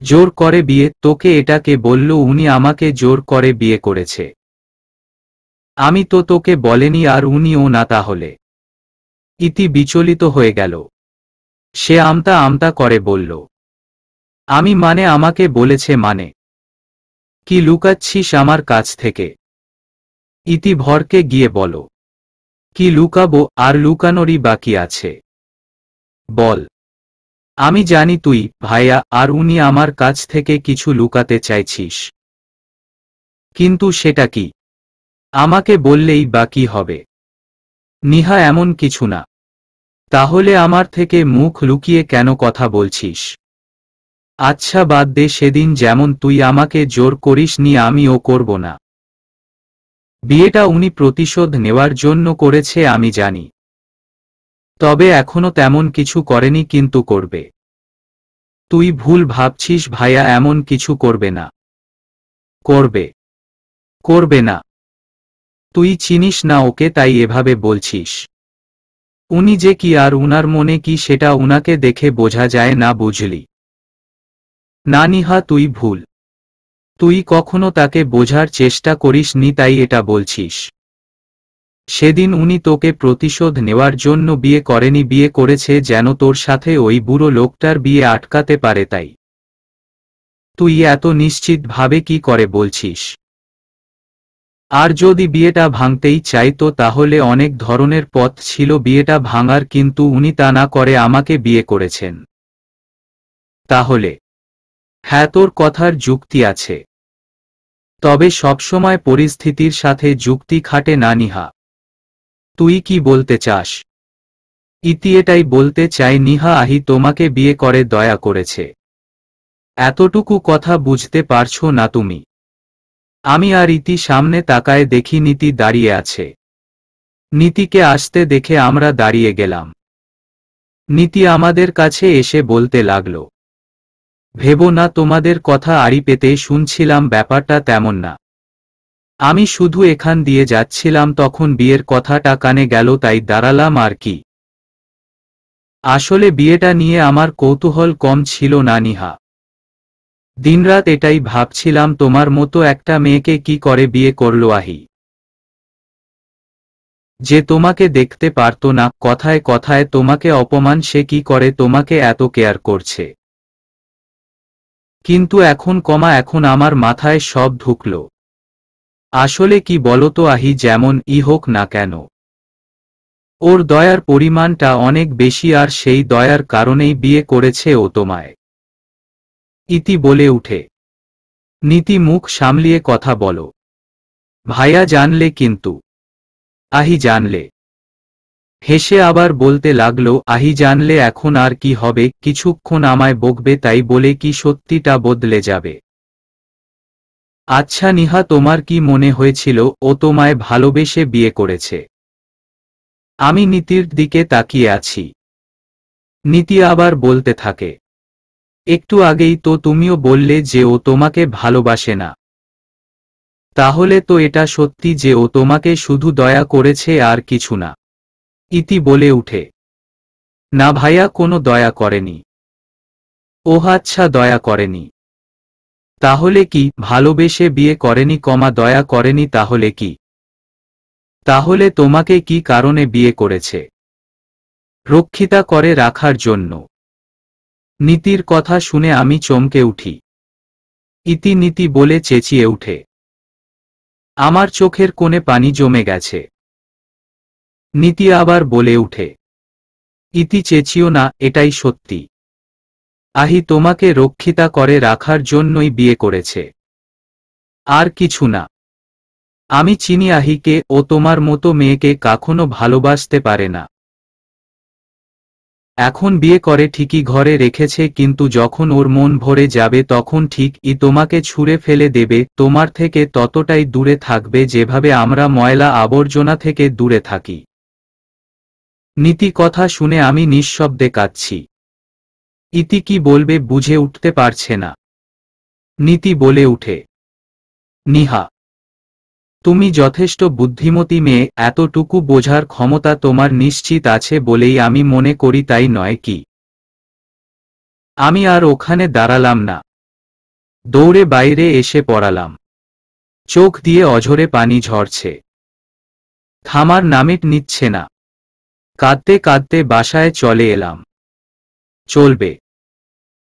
জোর করে বিয়ে তোকে এটাকে বলল উনি আমাকে জোর করে বিয়ে করেছে আমি তো তোকে বলেনি আর উনিও না তাহলে ইতি বিচলিত হয়ে গেল সে আমতা আমতা করে বলল আমি মানে আমাকে বলেছে মানে কি লুকাচ্ছিস আমার কাছ থেকে ইতি ভরকে গিয়ে বলো কি লুকাবো আর লুকানোরই বাকি আছে বল আমি জানি তুই ভাইয়া আর উনি আমার কাছ থেকে কিছু লুকাতে চাইছিস কিন্তু সেটা কি আমাকে বললেই বা কি হবে নিহা এমন কিছু না তাহলে আমার থেকে মুখ লুকিয়ে কেন কথা বলছিস আচ্ছা বাদ দে সেদিন যেমন তুই আমাকে জোর করিস নি আমিও করব না বিয়েটা উনি প্রতিশোধ নেওয়ার জন্য করেছে আমি জানি তবে এখনো তেমন কিছু করেনি কিন্তু করবে তুই ভুল ভাবছিস ভাইয়া এমন কিছু করবে না করবে করবে না তুই চিনিস না ওকে তাই এভাবে বলছিস উনি যে কি আর উনার মনে কি সেটা উনাকে দেখে বোঝা যায় না বুঝলি না নিহা তুই ভুল তুই কখনো তাকে বোঝার চেষ্টা করিস নি তাই এটা বলছিস সেদিন উনি তোকে প্রতিশোধ নেওয়ার জন্য বিয়ে করেনি বিয়ে করেছে যেন তোর সাথে ওই বুড়ো লোকটার বিয়ে আটকাতে পারে তাই তুই এত নিশ্চিতভাবে কি করে বলছিস আর যদি বিয়েটা ভাঙতেই চাইতো তাহলে অনেক ধরনের পথ ছিল বিয়েটা ভাঙার কিন্তু উনি তা না করে আমাকে বিয়ে করেছেন তাহলে হ্যাঁ তোর কথার যুক্তি আছে তবে সবসময় পরিস্থিতির সাথে যুক্তি খাটে না নিহা তুই কি বলতে চাস ইতি এটাই বলতে চাই নিহা আহি তোমাকে বিয়ে করে দয়া করেছে এতটুকু কথা বুঝতে পারছো না তুমি আমি আর ইতি সামনে তাকায় দেখি নীতি দাঁড়িয়ে আছে নীতিকে আসতে দেখে আমরা দাঁড়িয়ে গেলাম নীতি আমাদের কাছে এসে বলতে লাগল ভেবো না তোমাদের কথা আড়ি পেতে শুনছিলাম ব্যাপারটা তেমন না আমি শুধু এখান দিয়ে যাচ্ছিলাম তখন বিয়ের কথাটা কানে গেল তাই দাঁড়ালাম আর কি আসলে বিয়েটা নিয়ে আমার কৌতূহল কম ছিল না নিহা দিনরাত এটাই ভাবছিলাম তোমার মতো একটা মেয়েকে কি করে বিয়ে করল আহি যে তোমাকে দেখতে পারত না কথায় কথায় তোমাকে অপমান সে কি করে তোমাকে এত কেয়ার করছে কিন্তু এখন কমা এখন আমার মাথায় সব ঢুকল আসলে কি বলতো আহি যেমন ই হোক না কেন ওর দয়ার পরিমাণটা অনেক বেশি আর সেই দয়ার কারণেই বিয়ে করেছে ও তোমায় ইতি বলে উঠে নীতি মুখ সামলিয়ে কথা বলো ভাইয়া জানলে কিন্তু আহি জানলে হেসে আবার বলতে লাগলো আহি জানলে এখন আর কি হবে কিছুক্ষণ আমায় বকবে তাই বলে কি সত্যিটা বদলে যাবে আচ্ছা নিহা তোমার কি মনে হয়েছিল ও তোমায় ভালোবেসে বিয়ে করেছে আমি নীতির দিকে তাকিয়ে আছি নীতি আবার বলতে থাকে একটু আগেই তো তুমিও বললে যে ও তোমাকে ভালোবাসে না তাহলে তো এটা সত্যি যে ও তোমাকে শুধু দয়া করেছে আর কিছু না ইতি বলে উঠে না ভাইয়া কোনো দয়া করেনি ও আচ্ছা দয়া করেনি তাহলে কি ভালোবেসে বিয়ে করেনি কমা দয়া করেনি তাহলে কি তাহলে তোমাকে কি কারণে বিয়ে করেছে রক্ষিতা করে রাখার জন্য নীতির কথা শুনে আমি চমকে উঠি ইতি নীতি বলে চেঁচিয়ে উঠে আমার চোখের কোণে পানি জমে গেছে নীতি আবার বলে উঠে ইতি চেঁচিও না এটাই সত্যি আহি তোমাকে রক্ষিতা করে রাখার জন্যই বিয়ে করেছে আর কিছু না আমি চিনি আহিকে ও তোমার মতো মেয়েকে কখনো ভালোবাসতে পারে না এখন বিয়ে করে ঠিকই ঘরে রেখেছে কিন্তু যখন ওর মন ভরে যাবে তখন ঠিক ই তোমাকে ছুঁড়ে ফেলে দেবে তোমার থেকে ততটাই দূরে থাকবে যেভাবে আমরা ময়লা আবর্জনা থেকে দূরে থাকি নীতি কথা শুনে আমি নিঃশব্দে কাঁদছি ইতি কি বলবে বুঝে উঠতে পারছে না নীতি বলে উঠে নিহা তুমি যথেষ্ট বুদ্ধিমতী মেয়ে এতটুকু বোঝার ক্ষমতা তোমার নিশ্চিত আছে বলেই আমি মনে করি তাই নয় কি আমি আর ওখানে দাঁড়ালাম না দৌড়ে বাইরে এসে পড়ালাম চোখ দিয়ে অঝরে পানি ঝরছে থামার নামিট নিচ্ছে না কাঁদতে কাঁদতে বাসায় চলে এলাম চলবে